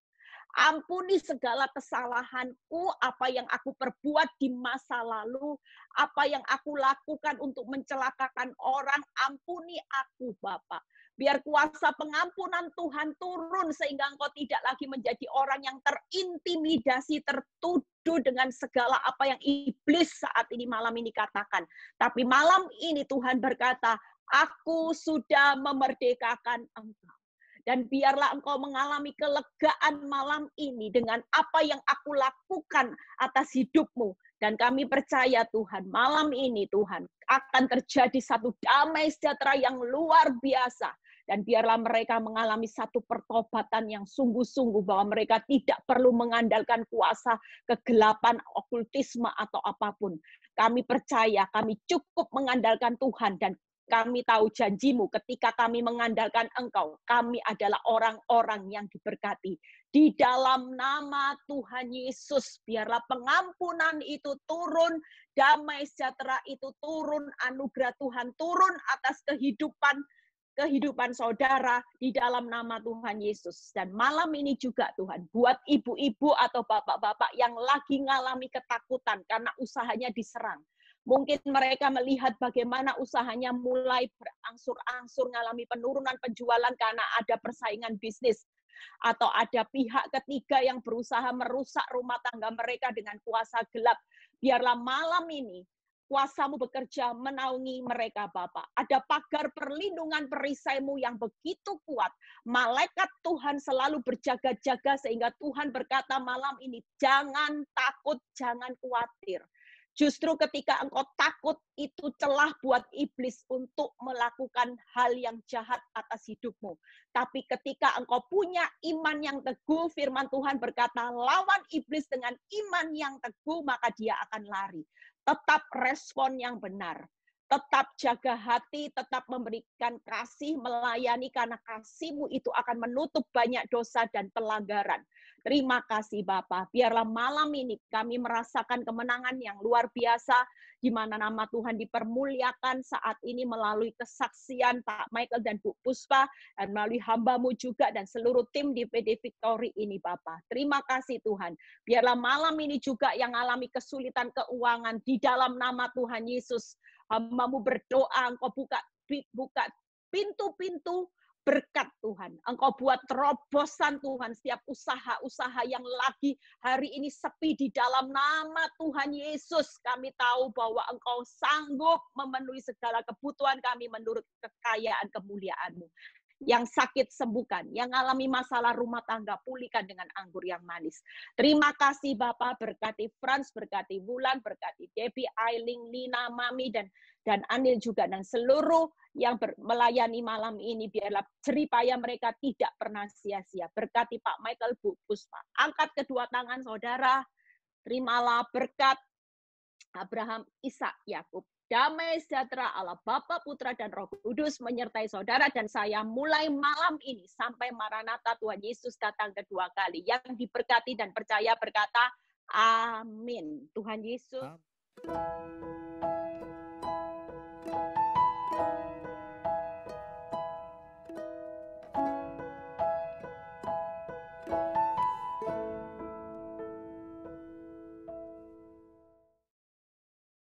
Ampuni segala kesalahanku, apa yang aku perbuat di masa lalu, apa yang aku lakukan untuk mencelakakan orang, ampuni aku Bapak. Biar kuasa pengampunan Tuhan turun sehingga engkau tidak lagi menjadi orang yang terintimidasi, tertuduh dengan segala apa yang iblis saat ini malam ini katakan. Tapi malam ini Tuhan berkata, Aku sudah memerdekakan engkau. Dan biarlah engkau mengalami kelegaan malam ini dengan apa yang aku lakukan atas hidupmu. Dan kami percaya Tuhan, malam ini Tuhan akan terjadi satu damai sejahtera yang luar biasa. Dan biarlah mereka mengalami satu pertobatan yang sungguh-sungguh bahwa mereka tidak perlu mengandalkan kuasa kegelapan, okultisme atau apapun. Kami percaya, kami cukup mengandalkan Tuhan dan kami tahu janjimu ketika kami mengandalkan engkau. Kami adalah orang-orang yang diberkati. Di dalam nama Tuhan Yesus, biarlah pengampunan itu turun, damai sejahtera itu turun, anugerah Tuhan turun atas kehidupan kehidupan saudara di dalam nama Tuhan Yesus. Dan malam ini juga Tuhan, buat ibu-ibu atau bapak-bapak yang lagi mengalami ketakutan karena usahanya diserang Mungkin mereka melihat bagaimana usahanya mulai berangsur-angsur mengalami penurunan penjualan karena ada persaingan bisnis atau ada pihak ketiga yang berusaha merusak rumah tangga mereka dengan kuasa gelap. Biarlah malam ini kuasamu bekerja menaungi mereka Bapak. Ada pagar perlindungan perisaimu yang begitu kuat. Malaikat Tuhan selalu berjaga-jaga sehingga Tuhan berkata malam ini, jangan takut, jangan khawatir Justru ketika engkau takut, itu celah buat iblis untuk melakukan hal yang jahat atas hidupmu. Tapi ketika engkau punya iman yang teguh, firman Tuhan berkata, lawan iblis dengan iman yang teguh, maka dia akan lari. Tetap respon yang benar tetap jaga hati, tetap memberikan kasih, melayani karena kasihmu itu akan menutup banyak dosa dan pelanggaran. Terima kasih Bapak. Biarlah malam ini kami merasakan kemenangan yang luar biasa di mana nama Tuhan dipermuliakan saat ini melalui kesaksian Pak Michael dan Bu Puspa dan melalui hambamu juga dan seluruh tim di PD Victory ini Bapak. Terima kasih Tuhan. Biarlah malam ini juga yang alami kesulitan keuangan di dalam nama Tuhan Yesus Hambamu berdoa, engkau buka buka pintu-pintu berkat Tuhan. Engkau buat terobosan Tuhan setiap usaha-usaha yang lagi hari ini sepi di dalam nama Tuhan Yesus. Kami tahu bahwa Engkau sanggup memenuhi segala kebutuhan kami menurut kekayaan kemuliaanmu. Yang sakit sembuhkan, yang alami masalah rumah tangga pulihkan dengan anggur yang manis. Terima kasih Bapak, berkati Franz, berkati Wulan, berkati Debbie, Ailing, Lina, Mami, dan dan Anil juga dan seluruh yang ber, melayani malam ini biarlah ceripaya mereka tidak pernah sia-sia. Berkati Pak Michael Bu Puspa. Angkat kedua tangan saudara. Terimalah berkat Abraham, Ishak, Yakub damai sejahtera Allah Bapa, Putra, dan Roh Kudus menyertai saudara dan saya mulai malam ini sampai Maranatha Tuhan Yesus datang kedua kali. Yang diberkati dan percaya berkata, Amin. Tuhan Yesus. Amin.